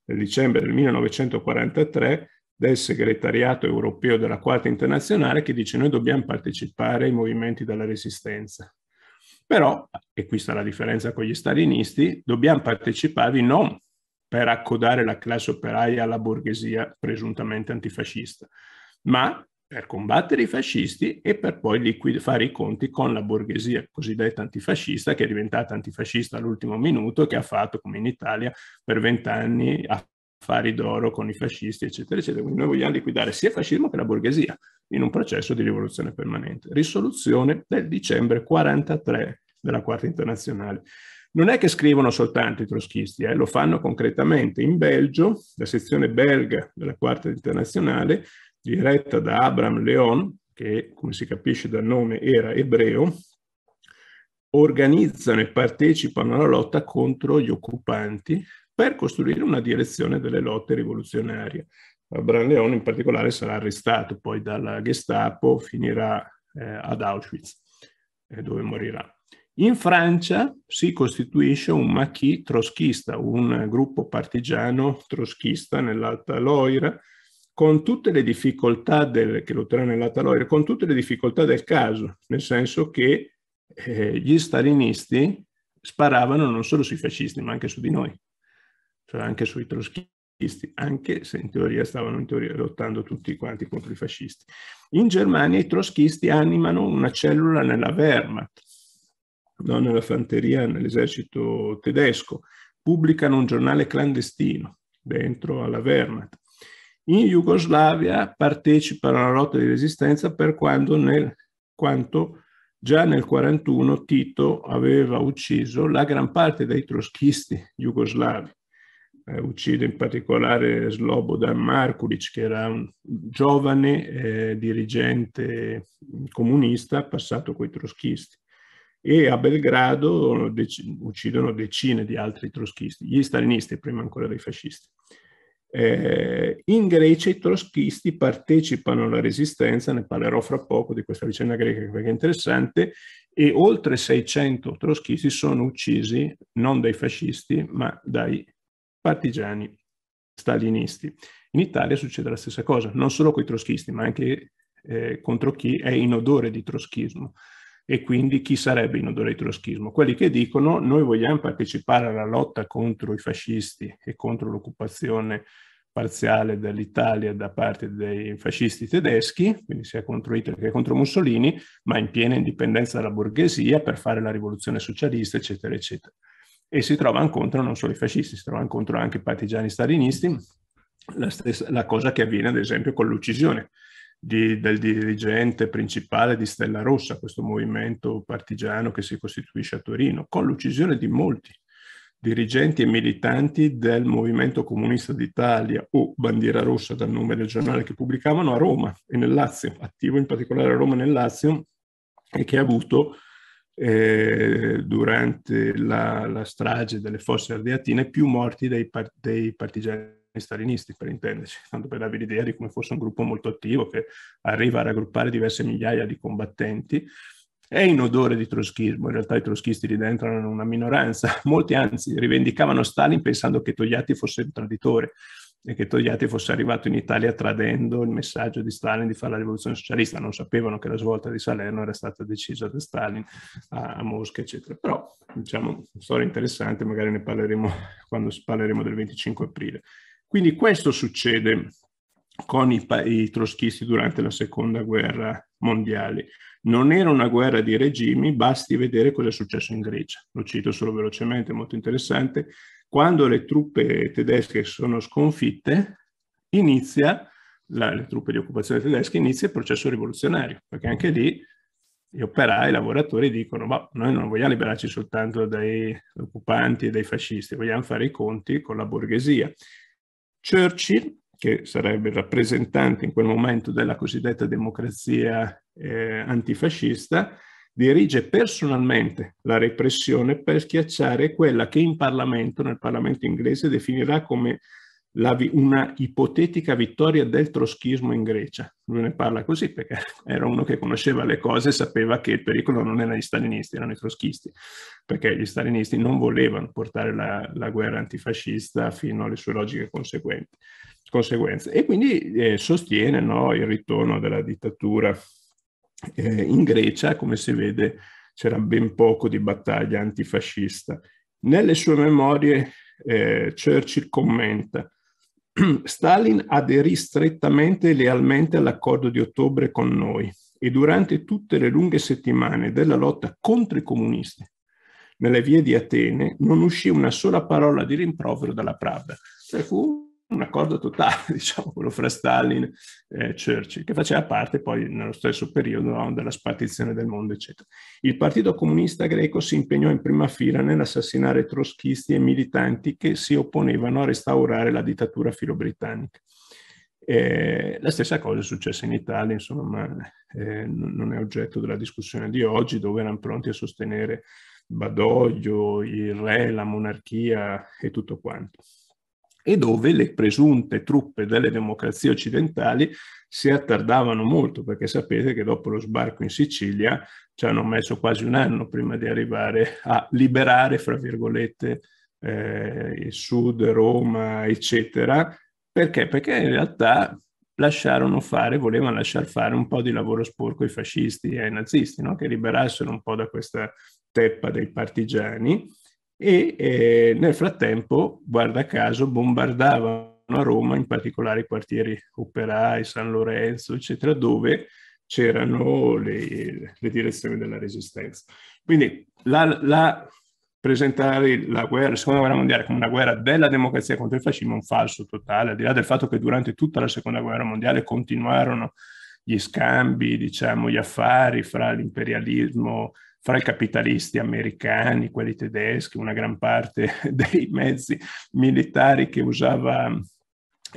del dicembre del 1943 del segretariato europeo della Quarta Internazionale che dice noi dobbiamo partecipare ai movimenti della resistenza. Però, e qui sta la differenza con gli stalinisti, dobbiamo parteciparvi non per accodare la classe operaia alla borghesia presuntamente antifascista, ma per combattere i fascisti e per poi liquid- fare i conti con la borghesia cosiddetta antifascista, che è diventata antifascista all'ultimo minuto, che ha fatto, come in Italia, per vent'anni affari d'oro con i fascisti, eccetera, eccetera. Quindi noi vogliamo liquidare sia il fascismo che la borghesia in un processo di rivoluzione permanente. Risoluzione del dicembre 43 della Quarta Internazionale. Non è che scrivono soltanto i troschisti, eh, lo fanno concretamente. In Belgio, la sezione belga della Quarta Internazionale, diretta da Abram Leon, che come si capisce dal nome era ebreo, organizzano e partecipano alla lotta contro gli occupanti per costruire una direzione delle lotte rivoluzionarie. Abram Leon in particolare sarà arrestato poi dalla Gestapo, finirà eh, ad Auschwitz, eh, dove morirà. In Francia si costituisce un maquis trotschista, un gruppo partigiano trotschista nell'Alta Loira, con tutte le difficoltà del, che lo terrà nella taloide, con tutte le difficoltà del caso, nel senso che eh, gli stalinisti sparavano non solo sui fascisti, ma anche su di noi, cioè anche sui troschisti, anche se in teoria stavano in teoria lottando tutti quanti contro i fascisti. In Germania i troschisti animano una cellula nella Wehrmacht, non nella fanteria, nell'esercito tedesco, pubblicano un giornale clandestino dentro alla Wehrmacht, in Jugoslavia partecipano alla lotta di resistenza per quando nel, quanto già nel 1941 Tito aveva ucciso la gran parte dei troschisti jugoslavi. Eh, uccide in particolare Slobodan Markulic, che era un giovane eh, dirigente comunista passato coi troschisti. E a Belgrado dec- uccidono decine di altri troschisti, gli stalinisti prima ancora dei fascisti. Eh, in Grecia i troschisti partecipano alla resistenza, ne parlerò fra poco di questa vicenda greca perché è interessante, e oltre 600 troschisti sono uccisi non dai fascisti ma dai partigiani stalinisti. In Italia succede la stessa cosa, non solo con i troschisti ma anche eh, contro chi è in odore di troschismo. e quindi chi sarebbe in odore di troschismo? Quelli che dicono noi vogliamo partecipare alla lotta contro i fascisti e contro l'occupazione parziale dall'Italia da parte dei fascisti tedeschi, quindi sia contro Hitler che contro Mussolini, ma in piena indipendenza dalla borghesia per fare la rivoluzione socialista, eccetera, eccetera. E si trova incontro non solo i fascisti, si trova incontro anche i partigiani stalinisti, la, stessa, la cosa che avviene ad esempio con l'uccisione di, del dirigente principale di Stella Rossa, questo movimento partigiano che si costituisce a Torino, con l'uccisione di molti dirigenti e militanti del Movimento Comunista d'Italia o Bandiera Rossa dal nome del giornale che pubblicavano a Roma e nel Lazio, attivo in particolare a Roma e nel Lazio e che ha avuto eh, durante la, la, strage delle fosse ardeatine più morti dei, par- dei partigiani stalinisti, per intenderci, tanto per darvi l'idea di come fosse un gruppo molto attivo che arriva a raggruppare diverse migliaia di combattenti è in odore di trotschismo, in realtà i trotskisti lì dentro erano una minoranza, molti anzi rivendicavano Stalin pensando che Togliatti fosse un traditore e che Togliatti fosse arrivato in Italia tradendo il messaggio di Stalin di fare la rivoluzione socialista, non sapevano che la svolta di Salerno era stata decisa da Stalin a, a Mosca, eccetera. Però, diciamo, storia interessante, magari ne parleremo quando parleremo del 25 aprile. Quindi questo succede con i, pa- i trotskisti durante la seconda guerra mondiale. Non era una guerra di regimi, basti vedere cosa è successo in Grecia. Lo cito solo velocemente, molto interessante. Quando le truppe tedesche sono sconfitte, inizia, la, le truppe di occupazione tedesche, inizia il processo rivoluzionario, perché anche lì gli operai, i lavoratori dicono ma noi non vogliamo liberarci soltanto dai occupanti e dai fascisti, vogliamo fare i conti con la borghesia. Churchill, che sarebbe il rappresentante in quel momento della cosiddetta democrazia eh, antifascista, dirige personalmente la repressione per schiacciare quella che in Parlamento, nel Parlamento inglese, definirà come la, una ipotetica vittoria del troschismo in Grecia. Lui ne parla così perché era uno che conosceva le cose e sapeva che il pericolo non era gli stalinisti, erano i troschisti, perché gli stalinisti non volevano portare la, la guerra antifascista fino alle sue logiche conseguenze. E quindi eh, sostiene no, il ritorno della dittatura eh, in Grecia, come si vede, c'era ben poco di battaglia antifascista. Nelle sue memorie eh, Churchill commenta Stalin aderì strettamente e lealmente all'accordo di ottobre con noi e durante tutte le lunghe settimane della lotta contro i comunisti nelle vie di Atene non uscì una sola parola di rimprovero dalla Pravda. Cioè fu un un accordo totale, diciamo, quello fra Stalin e Churchill, che faceva parte poi nello stesso periodo no, della spartizione del mondo, eccetera. Il Partito Comunista Greco si impegnò in prima fila nell'assassinare trotskisti e militanti che si opponevano a restaurare la dittatura filo-britannica. Eh, la stessa cosa è successa in Italia, insomma, ma eh, non è oggetto della discussione di oggi, dove erano pronti a sostenere Badoglio, il re, la monarchia e tutto quanto e dove le presunte truppe delle democrazie occidentali si attardavano molto, perché sapete che dopo lo sbarco in Sicilia ci hanno messo quasi un anno prima di arrivare a liberare, fra virgolette, eh, il sud, Roma, eccetera. Perché? Perché in realtà lasciarono fare, volevano lasciare fare un po' di lavoro sporco ai fascisti e ai nazisti, no? che liberassero un po' da questa teppa dei partigiani e eh, nel frattempo, guarda caso, bombardavano a Roma, in particolare i quartieri Operai, San Lorenzo, eccetera, dove c'erano le, le direzioni della resistenza. Quindi la, la, presentare la, guerra, la seconda guerra mondiale come una guerra della democrazia contro il fascismo è un falso totale, al di là del fatto che durante tutta la seconda guerra mondiale continuarono gli scambi, diciamo, gli affari fra l'imperialismo fra i capitalisti americani, quelli tedeschi, una gran parte dei mezzi militari che usava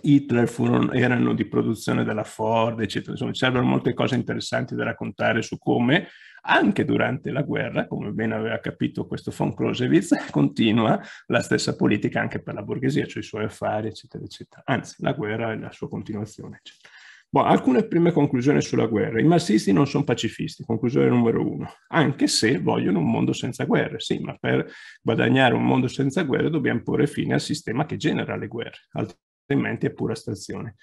Hitler furono, erano di produzione della Ford, eccetera. Insomma, c'erano molte cose interessanti da raccontare su come anche durante la guerra, come ben aveva capito questo von Clausewitz, continua la stessa politica anche per la borghesia, cioè i suoi affari, eccetera, eccetera. Anzi, la guerra e la sua continuazione, eccetera. Bon, alcune prime conclusioni sulla guerra. I marxisti non sono pacifisti, conclusione numero uno, anche se vogliono un mondo senza guerre. Sì, ma per guadagnare un mondo senza guerre dobbiamo porre fine al sistema che genera le guerre, altrimenti è pura stazione.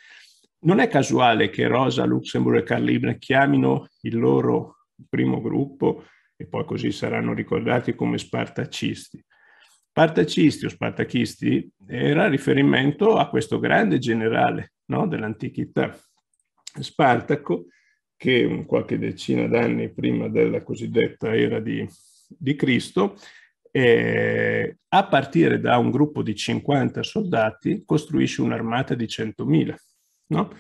Non è casuale che Rosa, Luxemburg e Karl Liebner chiamino il loro primo gruppo, e poi così saranno ricordati come spartacisti. Spartacisti o spartachisti era riferimento a questo grande generale no, dell'antichità, Spartaco, che qualche decina d'anni prima della cosiddetta era di, di Cristo, eh, a partire da un gruppo di 50 soldati costruisce un'armata di 100.000. No?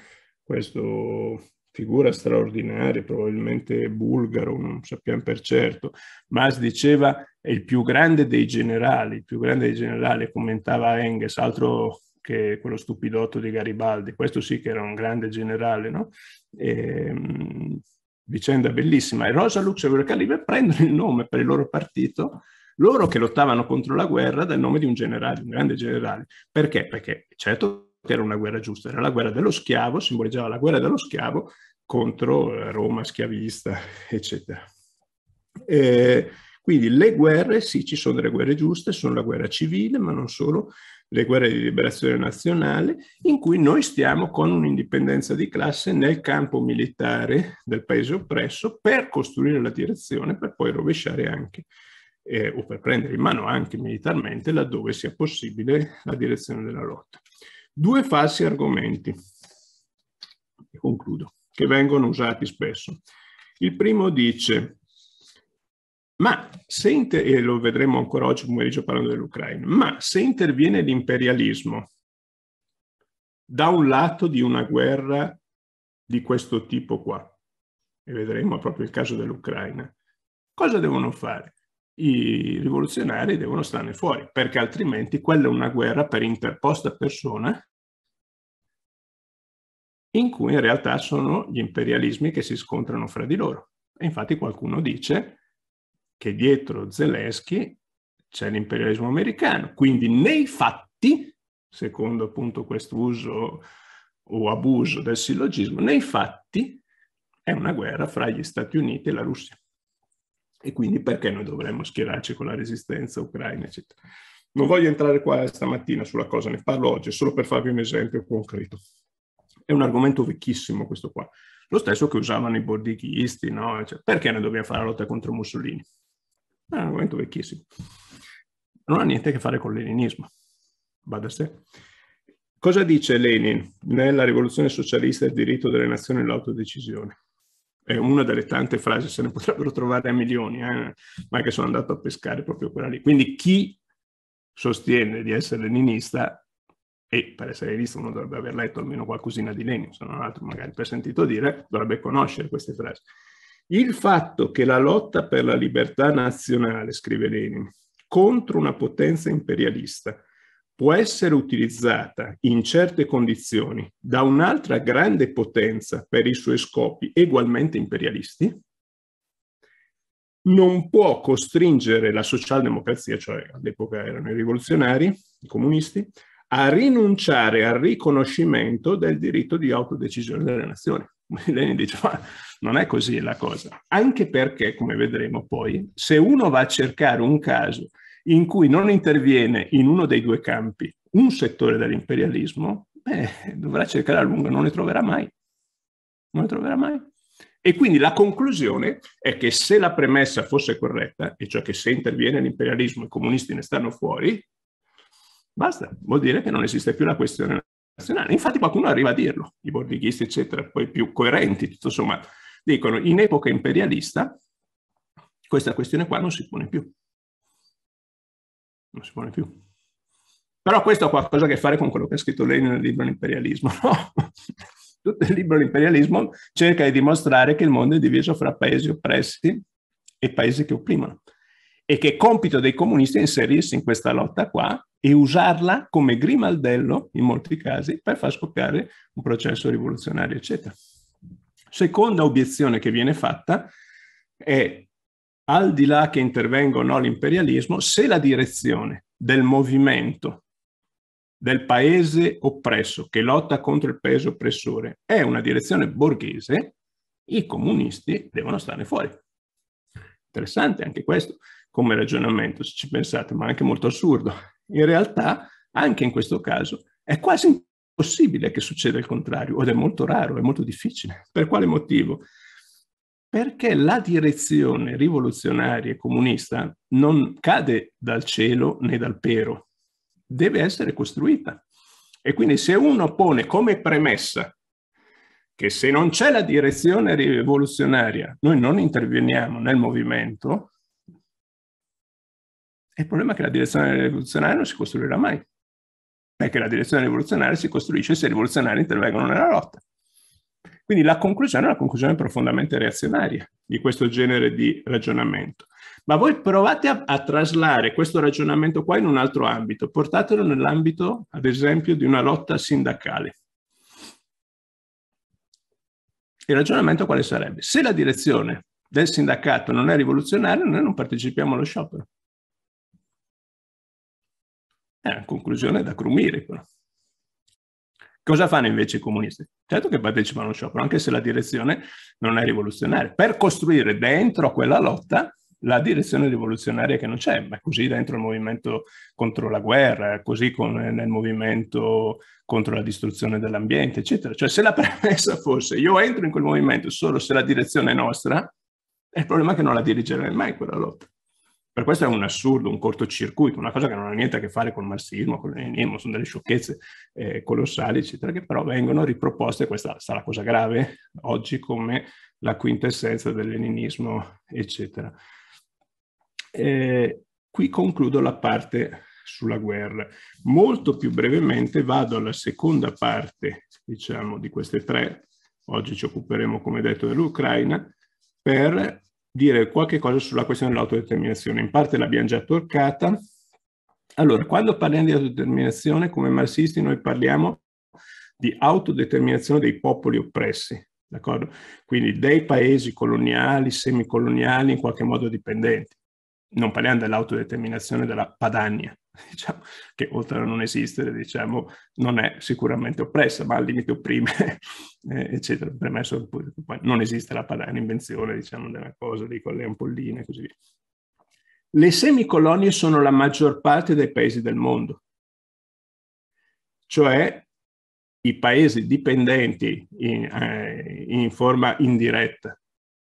Questo figura straordinaria, probabilmente bulgaro, non sappiamo per certo. Mas diceva è il più grande dei generali, il più grande dei generali, commentava Enges, altro che quello stupidotto di Garibaldi, questo sì che era un grande generale, no? E, ehm, vicenda bellissima. E Rosa Luxemburgo e Calibre prendono il nome per il loro partito, loro che lottavano contro la guerra, dal nome di un generale, un grande generale. Perché? Perché certo che era una guerra giusta, era la guerra dello schiavo, simboleggiava la guerra dello schiavo contro eh, Roma schiavista, eccetera. E, quindi le guerre, sì, ci sono delle guerre giuste, sono la guerra civile, ma non solo, le guerre di liberazione nazionale, in cui noi stiamo con un'indipendenza di classe nel campo militare del paese oppresso per costruire la direzione, per poi rovesciare anche, eh, o per prendere in mano anche militarmente, laddove sia possibile, la direzione della lotta. Due falsi argomenti, e concludo, che vengono usati spesso. Il primo dice ma se, inter- e lo vedremo ancora oggi pomeriggio parlando dell'Ucraina, ma se interviene l'imperialismo da un lato di una guerra di questo tipo qua, e vedremo proprio il caso dell'Ucraina, cosa devono fare? I rivoluzionari devono starne fuori, perché altrimenti quella è una guerra per interposta persona in cui in realtà sono gli imperialismi che si scontrano fra di loro. E infatti qualcuno dice che dietro Zelensky c'è l'imperialismo americano. Quindi nei fatti, secondo appunto questo uso o abuso del sillogismo, nei fatti è una guerra fra gli Stati Uniti e la Russia. E quindi perché noi dovremmo schierarci con la resistenza ucraina, eccetera. Non voglio entrare qua stamattina sulla cosa, ne parlo oggi, solo per farvi un esempio concreto. È un argomento vecchissimo questo qua. Lo stesso che usavano i bordichisti, no? Cioè, perché noi dobbiamo fare la lotta contro Mussolini? è ah, un argomento vecchissimo. Non ha niente a che fare con l'elenismo. Bada sé. Cosa dice Lenin nella rivoluzione socialista il diritto delle nazioni all'autodecisione? È una delle tante frasi, se ne potrebbero trovare a milioni, eh? ma che sono andato a pescare proprio quella lì. Quindi chi sostiene di essere leninista, e per essere leninista uno dovrebbe aver letto almeno qualcosina di Lenin, se non altro magari per sentito dire, dovrebbe conoscere queste frasi. Il fatto che la lotta per la libertà nazionale, scrive Lenin, contro una potenza imperialista può essere utilizzata in certe condizioni da un'altra grande potenza per i suoi scopi egualmente imperialisti, non può costringere la socialdemocrazia, cioè all'epoca erano i rivoluzionari, i comunisti, a rinunciare al riconoscimento del diritto di autodecisione delle nazioni. Lenin dice, ma non è così la cosa. Anche perché, come vedremo poi, se uno va a cercare un caso in cui non interviene in uno dei due campi un settore dell'imperialismo, beh, dovrà cercare a lungo, non ne troverà mai. Non ne troverà mai. E quindi la conclusione è che se la premessa fosse corretta, e cioè che se interviene l'imperialismo i comunisti ne stanno fuori, basta, vuol dire che non esiste più la questione internazionale. Infatti qualcuno arriva a dirlo, i bordighisti, eccetera, poi più coerenti, tutto sommato, dicono in epoca imperialista questa questione qua non si pone più. Non si pone più. Però questo ha qualcosa a che fare con quello che ha scritto lei nel libro L'imperialismo, no? Tutto il libro L'imperialismo cerca di dimostrare che il mondo è diviso fra paesi oppressi e paesi che opprimono e che è compito dei comunisti inserirsi in questa lotta qua e usarla come grimaldello, in molti casi, per far scoppiare un processo rivoluzionario, eccetera. Seconda obiezione che viene fatta è, al di là che intervenga o no l'imperialismo, se la direzione del movimento del paese oppresso che lotta contro il paese oppressore è una direzione borghese, i comunisti devono stare fuori. Interessante anche questo come ragionamento, se ci pensate, ma anche molto assurdo. In realtà, anche in questo caso, è quasi impossibile che succeda il contrario, ed è molto raro, è molto difficile. Per quale motivo? Perché la direzione rivoluzionaria e comunista non cade dal cielo né dal pero, deve essere costruita. E quindi se uno pone come premessa che se non c'è la direzione rivoluzionaria noi non interveniamo nel movimento, il problema è che la direzione rivoluzionaria non si costruirà mai, perché la direzione rivoluzionaria si costruisce se i rivoluzionari intervengono nella lotta. Quindi la conclusione è una conclusione profondamente reazionaria di questo genere di ragionamento. Ma voi provate a, a traslare questo ragionamento qua in un altro ambito, portatelo nell'ambito, ad esempio, di una lotta sindacale. Il ragionamento quale sarebbe? Se la direzione del sindacato non è rivoluzionaria, noi non partecipiamo allo sciopero eh, è una conclusione da crumire, però. Cosa fanno invece i comunisti? Certo che partecipano allo sciopero, anche se la direzione non è rivoluzionaria, per costruire dentro quella lotta la direzione rivoluzionaria che non c'è, ma così dentro il movimento contro la guerra, così con, nel movimento contro la distruzione dell'ambiente, eccetera. Cioè se la premessa fosse io entro in quel movimento solo se la direzione è nostra, è il problema è che non la dirigerei mai quella lotta. Per questo è un assurdo, un cortocircuito, una cosa che non ha niente a che fare con il marxismo, con l'enismo, sono delle sciocchezze eh, colossali, eccetera, che però vengono riproposte, questa sarà la cosa grave oggi, come la quintessenza del leninismo, eccetera. Eh, qui concludo la parte sulla guerra. Molto più brevemente vado alla seconda parte, diciamo, di queste tre. Oggi ci occuperemo, come detto, dell'Ucraina, per dire qualche cosa sulla questione dell'autodeterminazione. In parte l'abbiamo già toccata. Allora, quando parliamo di autodeterminazione, come marxisti noi parliamo di autodeterminazione dei popoli oppressi, d'accordo? Quindi dei paesi coloniali, semicoloniali, in qualche modo dipendenti non parliamo dell'autodeterminazione della Padania, diciamo, che oltre a non esistere, diciamo, non è sicuramente oppressa, ma al limite opprime, eh, eccetera. Premesso che poi, non esiste la Padania, invenzione, diciamo, della cosa lì con le ampolline e così via. Le semicolonie sono la maggior parte dei paesi del mondo, cioè i paesi dipendenti in, eh, in forma indiretta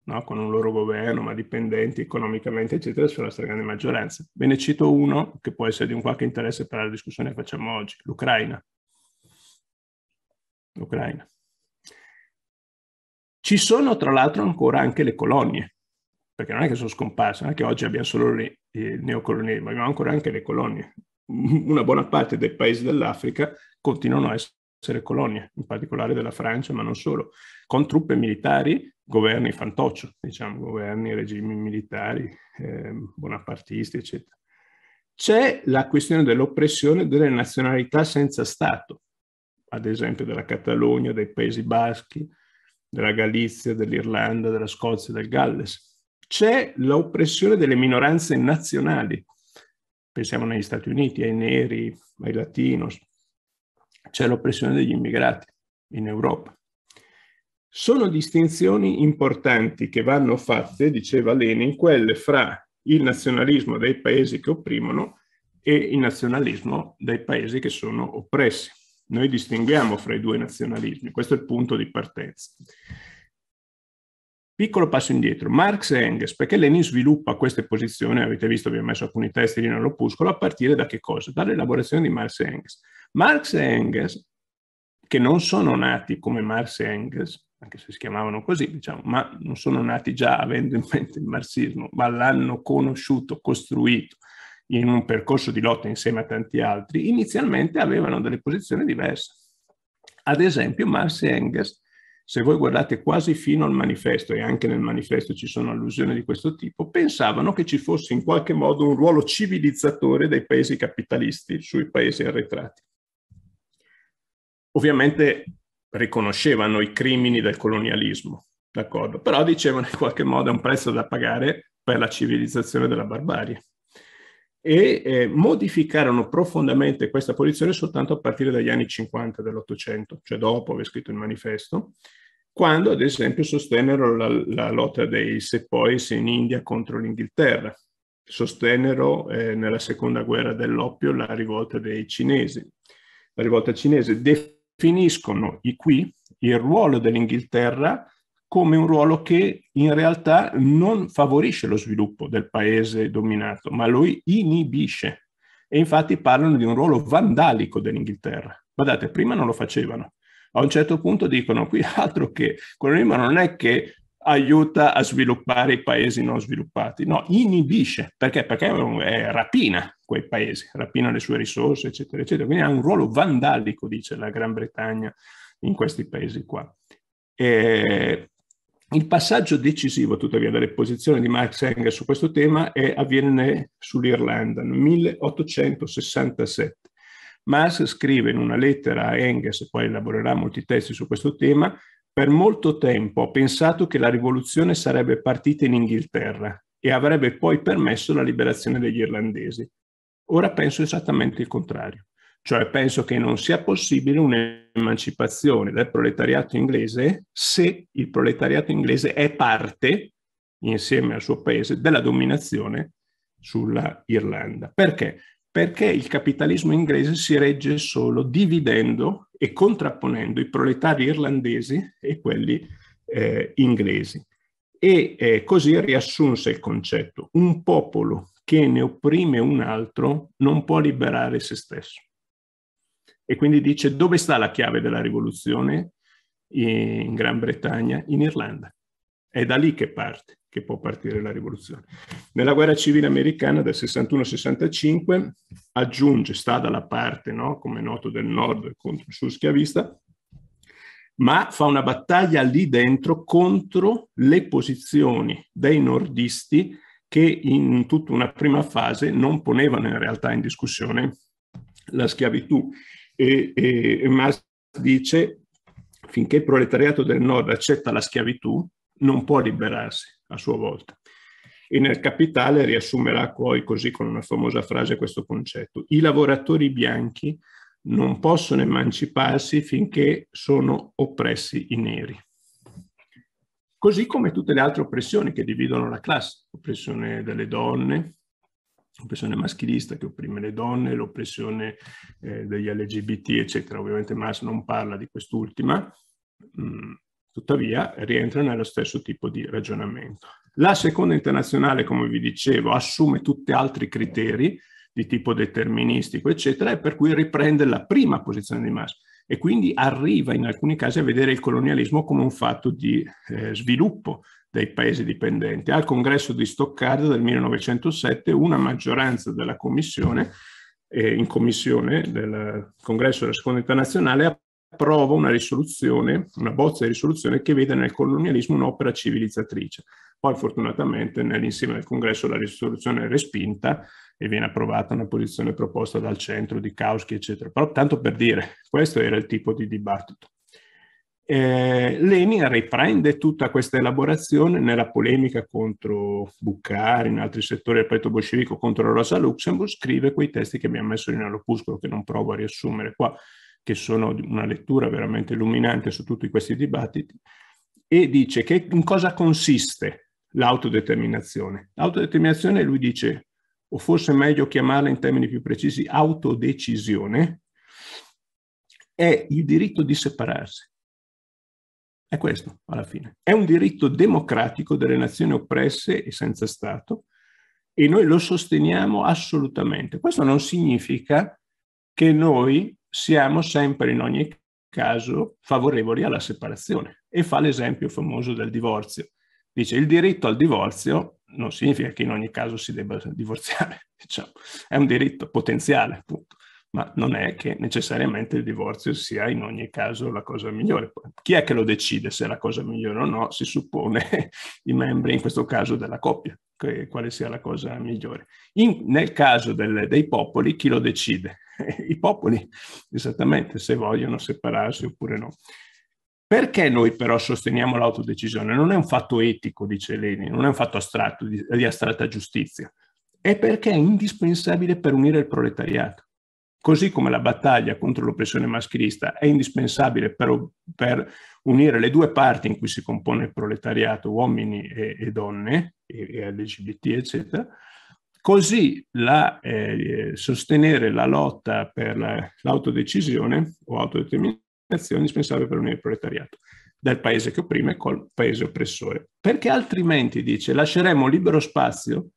no? con un loro governo, ma dipendenti economicamente, eccetera, sono la stragrande maggioranza. Ve ne cito uno che può essere di un qualche interesse per la discussione che facciamo oggi, l'Ucraina. L'Ucraina. Ci sono tra l'altro ancora anche le colonie, perché non è che sono scomparse, non è che oggi abbiamo solo le eh, neocolonie, ma abbiamo ancora anche le colonie. Una buona parte dei paesi dell'Africa continuano a essere colonie, in particolare della Francia, ma non solo, con truppe militari governi fantoccio, diciamo, governi, regimi militari, eh, bonapartisti, eccetera. C'è la questione dell'oppressione delle nazionalità senza Stato, ad esempio della Catalogna, dei Paesi Baschi, della Galizia, dell'Irlanda, della Scozia, del Galles. C'è l'oppressione delle minoranze nazionali, pensiamo negli Stati Uniti, ai neri, ai latinos. C'è l'oppressione degli immigrati in Europa. Sono distinzioni importanti che vanno fatte, diceva Lenin, quelle fra il nazionalismo dei paesi che opprimono e il nazionalismo dei paesi che sono oppressi. Noi distinguiamo fra i due nazionalismi, questo è il punto di partenza. Piccolo passo indietro, Marx e Engels, perché Lenin sviluppa queste posizioni, avete visto, vi ho messo alcuni testi lì nell'opuscolo, a partire da che cosa? Dall'elaborazione di Marx e Engels. Marx e Engels, che non sono nati come Marx e Engels, anche se si chiamavano così, diciamo, ma non sono nati già avendo in mente il marxismo, ma l'hanno conosciuto, costruito in un percorso di lotta insieme a tanti altri, inizialmente avevano delle posizioni diverse. Ad esempio, Marx e Engels, se voi guardate quasi fino al manifesto, e anche nel manifesto ci sono allusioni di questo tipo, pensavano che ci fosse in qualche modo un ruolo civilizzatore dei paesi capitalisti sui paesi arretrati. Ovviamente riconoscevano i crimini del colonialismo, d'accordo? Però dicevano in qualche modo è un prezzo da pagare per la civilizzazione della barbarie. E eh, modificarono profondamente questa posizione soltanto a partire dagli anni 50 dell'Ottocento, cioè dopo aver scritto il manifesto, quando ad esempio sostennero la, la lotta dei sepois in India contro l'Inghilterra, sostennero eh, nella seconda guerra dell'oppio la rivolta dei cinesi, la rivolta cinese, definita finiscono qui il ruolo dell'Inghilterra come un ruolo che in realtà non favorisce lo sviluppo del paese dominato, ma lo inibisce. E infatti parlano di un ruolo vandalico dell'Inghilterra. Guardate, prima non lo facevano. A un certo punto dicono qui altro che, quello prima non è che aiuta a sviluppare i paesi non sviluppati, no, inibisce, perché? Perché rapina quei paesi, rapina le sue risorse, eccetera, eccetera. Quindi ha un ruolo vandalico, dice la Gran Bretagna, in questi paesi qua. E il passaggio decisivo, tuttavia, delle posizioni di Marx Engels su questo tema è, avviene sull'Irlanda nel 1867. Marx scrive in una lettera a Engels, poi elaborerà molti testi su questo tema, per molto tempo ho pensato che la rivoluzione sarebbe partita in Inghilterra e avrebbe poi permesso la liberazione degli irlandesi. Ora penso esattamente il contrario, cioè penso che non sia possibile un'emancipazione del proletariato inglese se il proletariato inglese è parte, insieme al suo paese, della dominazione sull'Irlanda. Perché? perché il capitalismo inglese si regge solo dividendo e contrapponendo i proletari irlandesi e quelli eh, inglesi. E eh, così riassunse il concetto, un popolo che ne opprime un altro non può liberare se stesso. E quindi dice dove sta la chiave della rivoluzione in Gran Bretagna, in Irlanda. È da lì che parte che può partire la rivoluzione. Nella guerra civile americana del 61-65 aggiunge, sta dalla parte, no, come noto, del nord contro il suo schiavista, ma fa una battaglia lì dentro contro le posizioni dei nordisti che in tutta una prima fase non ponevano in realtà in discussione la schiavitù. E, e Marx dice finché il proletariato del nord accetta la schiavitù, non può liberarsi a sua volta. E nel Capitale riassumerà poi così con una famosa frase questo concetto. I lavoratori bianchi non possono emanciparsi finché sono oppressi i neri. Così come tutte le altre oppressioni che dividono la classe, l'oppressione delle donne, l'oppressione maschilista che opprime le donne, l'oppressione eh, degli LGBT, eccetera. Ovviamente Marx non parla di quest'ultima, mh, mm, tuttavia rientra nello stesso tipo di ragionamento. La seconda internazionale, come vi dicevo, assume tutti altri criteri di tipo deterministico, eccetera, e per cui riprende la prima posizione di Marx e quindi arriva in alcuni casi a vedere il colonialismo come un fatto di eh, sviluppo dei paesi dipendenti. Al congresso di Stoccarda del 1907 una maggioranza della commissione, eh, in commissione del congresso della seconda internazionale, ha approva una risoluzione, una bozza di risoluzione che veda nel colonialismo un'opera civilizzatrice. Poi fortunatamente nell'insieme del congresso la risoluzione è respinta e viene approvata una posizione proposta dal centro di Kautsky, eccetera. Però tanto per dire, questo era il tipo di dibattito. Eh, Lenin riprende tutta questa elaborazione nella polemica contro Buccari, in altri settori del partito bolscevico contro la Rosa Luxemburg, scrive quei testi che abbiamo messo nell'opuscolo che non provo a riassumere qua, che sono una lettura veramente illuminante su tutti questi dibattiti, e dice che in cosa consiste l'autodeterminazione. L'autodeterminazione, lui dice, o forse è meglio chiamarla in termini più precisi, autodecisione, è il diritto di separarsi. È questo, alla fine. È un diritto democratico delle nazioni oppresse e senza Stato, e noi lo sosteniamo assolutamente. Questo non significa che noi siamo sempre in ogni caso favorevoli alla separazione e fa l'esempio famoso del divorzio. Dice il diritto al divorzio non significa che in ogni caso si debba divorziare, diciamo. è un diritto potenziale appunto, ma non è che necessariamente il divorzio sia in ogni caso la cosa migliore. Chi è che lo decide se è la cosa migliore o no? Si suppone i membri, in questo caso della coppia, quale sia la cosa migliore. In, nel caso del, dei popoli, chi lo decide? i popoli, esattamente se vogliono separarsi oppure no. Perché noi però sosteniamo l'autodecisione? Non è un fatto etico, dice Lenin, non è un fatto astratto, di, di astratta giustizia, è perché è indispensabile per unire il proletariato. Così come la battaglia contro l'oppressione maschilista è indispensabile per, per unire le due parti in cui si compone il proletariato, uomini e, e donne, e, e LGBT, eccetera, Così la, eh, sostenere la lotta per la, l'autodecisione o autodeterminazione è indispensabile per unire il proletariato del paese che opprime col paese oppressore. Perché altrimenti, dice, lasceremo libero spazio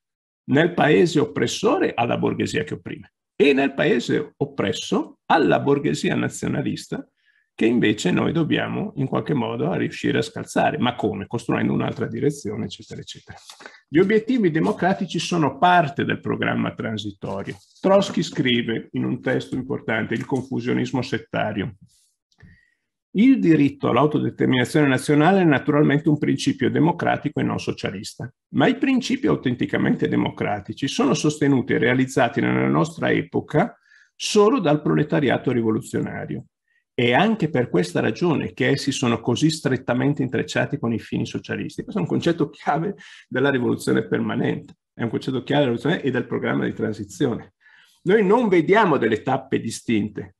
nel paese oppressore alla borghesia che opprime e nel paese oppresso alla borghesia nazionalista che invece noi dobbiamo in qualche modo a riuscire a scalzare. Ma come? Costruendo un'altra direzione, eccetera, eccetera. Gli obiettivi democratici sono parte del programma transitorio. Trotsky scrive in un testo importante, il confusionismo settario, il diritto all'autodeterminazione nazionale è naturalmente un principio democratico e non socialista, ma i principi autenticamente democratici sono sostenuti e realizzati nella nostra epoca solo dal proletariato rivoluzionario, è anche per questa ragione che essi sono così strettamente intrecciati con i fini socialisti. Questo è un concetto chiave della rivoluzione permanente, è un concetto chiave della rivoluzione e del programma di transizione. Noi non vediamo delle tappe distinte,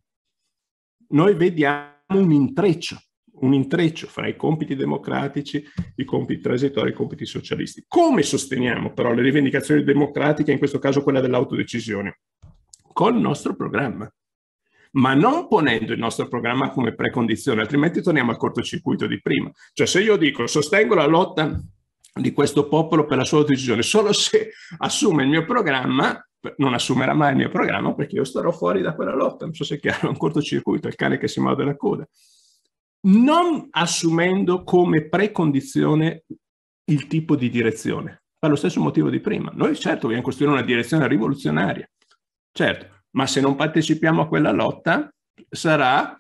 noi vediamo un intreccio, un intreccio fra i compiti democratici, i compiti transitori e i compiti socialisti. Come sosteniamo però le rivendicazioni democratiche, in questo caso quella dell'autodecisione? Col nostro programma ma non ponendo il nostro programma come precondizione, altrimenti torniamo al cortocircuito di prima. Cioè se io dico sostengo la lotta di questo popolo per la sua decisione, solo se assume il mio programma, non assumerà mai il mio programma perché io starò fuori da quella lotta, non so se è chiaro, è un cortocircuito, è il cane che si muove la coda. Non assumendo come precondizione il tipo di direzione, per lo stesso motivo di prima. Noi certo vogliamo costruire una direzione rivoluzionaria, certo, ma se non partecipiamo a quella lotta sarà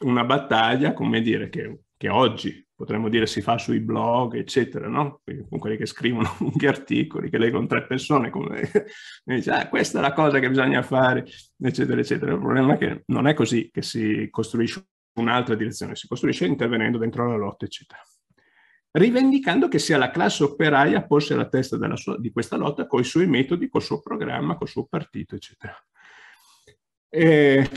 una battaglia, come dire, che, che oggi potremmo dire si fa sui blog, eccetera, no? con quelli che scrivono lunghi articoli, che leggono tre persone, come dice, ah, questa è la cosa che bisogna fare, eccetera, eccetera. Il problema è che non è così che si costruisce un'altra direzione, si costruisce intervenendo dentro la lotta, eccetera. Rivendicando che sia la classe operaia a porsi alla testa sua, di questa lotta con i suoi metodi, col suo programma, col suo partito, eccetera. Eh,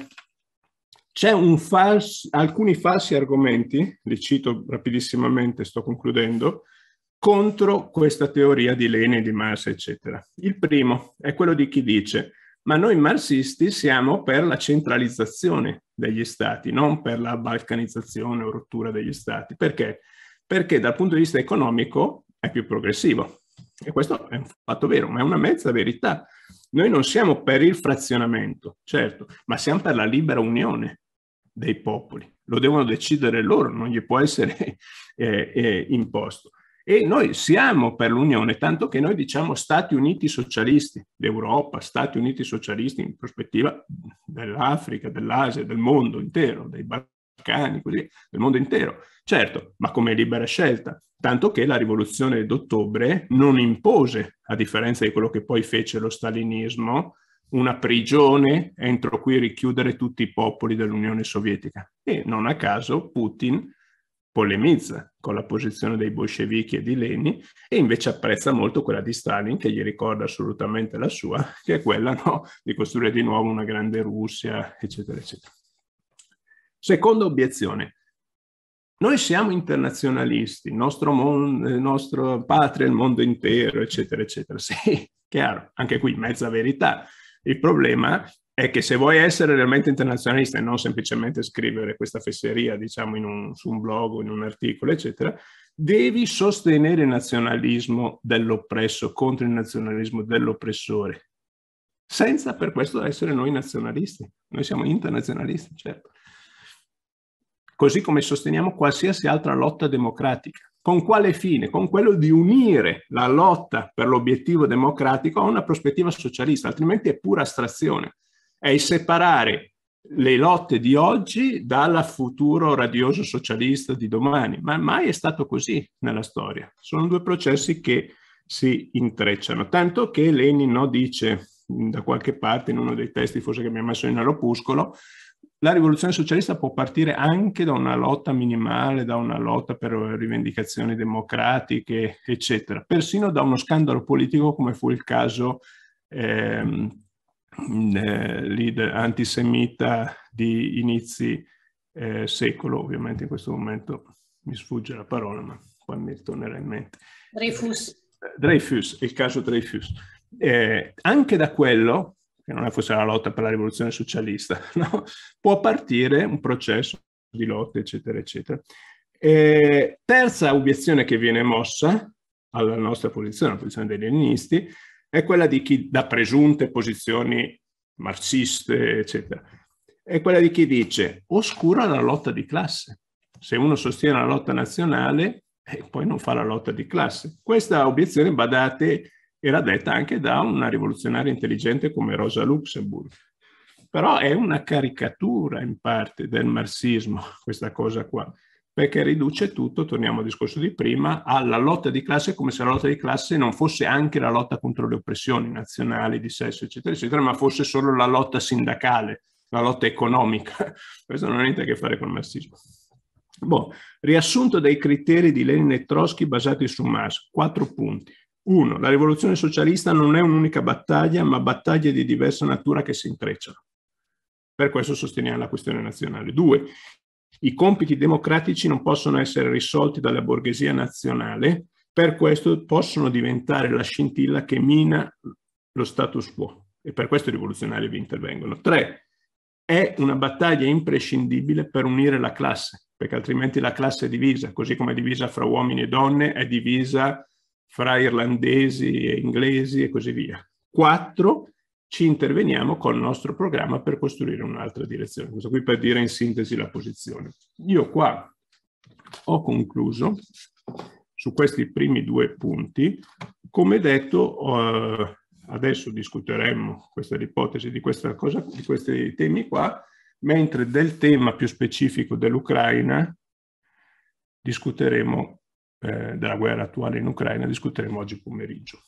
c'è fals, alcuni falsi argomenti, li cito rapidissimamente, sto concludendo, contro questa teoria di Lenin, di Marx, eccetera. Il primo è quello di chi dice ma noi marxisti siamo per la centralizzazione degli stati, non per la balcanizzazione o rottura degli stati. Perché? Perché dal punto di vista economico è più progressivo. E questo è un fatto vero, ma è una mezza verità, noi non siamo per il frazionamento, certo, ma siamo per la libera unione dei popoli. Lo devono decidere loro, non gli può essere eh, eh, imposto. E noi siamo per l'unione, tanto che noi diciamo Stati Uniti socialisti l'Europa, Stati Uniti socialisti in prospettiva dell'Africa, dell'Asia, del mondo intero, dei Balcani, così, del mondo intero. Certo, ma come libera scelta, tanto che la rivoluzione d'ottobre non impose, a differenza di quello che poi fece lo stalinismo, una prigione entro cui richiudere tutti i popoli dell'Unione Sovietica. E non a caso Putin polemizza con la posizione dei bolscevichi e di Lenin e invece apprezza molto quella di Stalin che gli ricorda assolutamente la sua, che è quella no, di costruire di nuovo una grande Russia, eccetera, eccetera. Seconda obiezione, noi siamo internazionalisti, il nostro, mondo, il nostro patria, il mondo intero, eccetera, eccetera. Sì, chiaro, anche qui mezza verità. Il problema è che se vuoi essere realmente internazionalista e non semplicemente scrivere questa fesseria, diciamo, un, su un blog o in un articolo, eccetera, devi sostenere il nazionalismo dell'oppresso contro il nazionalismo dell'oppressore, senza per questo essere noi nazionalisti. Noi siamo internazionalisti, certo così come sosteniamo qualsiasi altra lotta democratica. Con quale fine? Con quello di unire la lotta per l'obiettivo democratico a una prospettiva socialista, altrimenti è pura astrazione. È il separare le lotte di oggi dal futuro radioso socialista di domani, ma mai è stato così nella storia. Sono due processi che si intrecciano, tanto che Lenin no, dice da qualche parte in uno dei testi forse che mi ha messo in aeropuscolo, la rivoluzione socialista può partire anche da una lotta minimale, da una lotta per rivendicazioni democratiche, eccetera, persino da uno scandalo politico come fu il caso ehm, eh, antisemita di inizi eh, secolo, ovviamente in questo momento mi sfugge la parola, ma poi mi tornerà in mente. Dreyfus. Eh, Dreyfus, il caso Dreyfus. Eh, anche da quello che non è forse la lotta per la rivoluzione socialista, no? può partire un processo di lotta, eccetera, eccetera. E terza obiezione che viene mossa alla nostra posizione, alla posizione degli leninisti, è quella di chi da presunte posizioni marxiste, eccetera, è quella di chi dice oscura la lotta di classe. Se uno sostiene la lotta nazionale, eh, poi non fa la lotta di classe. Questa obiezione, badate, era detta anche da una rivoluzionaria intelligente come Rosa Luxemburg. Però è una caricatura in parte del marxismo questa cosa qua, perché riduce tutto, torniamo al discorso di prima, alla lotta di classe come se la lotta di classe non fosse anche la lotta contro le oppressioni nazionali, di sesso, eccetera, eccetera, ma fosse solo la lotta sindacale, la lotta economica. Questo non ha niente a che fare con il marxismo. Boh, riassunto dei criteri di Lenin e Trotsky basati su Marx, quattro punti. 1. La rivoluzione socialista non è un'unica battaglia, ma battaglie di diversa natura che si intrecciano. Per questo sosteniamo la questione nazionale. 2. I compiti democratici non possono essere risolti dalla borghesia nazionale, per questo possono diventare la scintilla che mina lo status quo e per questo i rivoluzionari vi intervengono. 3. È una battaglia imprescindibile per unire la classe, perché altrimenti la classe è divisa, così come è divisa fra uomini e donne, è divisa fra irlandesi e inglesi e così via. Quattro, ci interveniamo col nostro programma per costruire un'altra direzione. Questo qui per dire in sintesi la posizione. Io qua ho concluso su questi primi due punti. Come detto, eh, adesso discuteremo questa ipotesi di, questa cosa, di questi temi qua, mentre del tema più specifico dell'Ucraina discuteremo eh, della guerra attuale in Ucraina discuteremo oggi pomeriggio.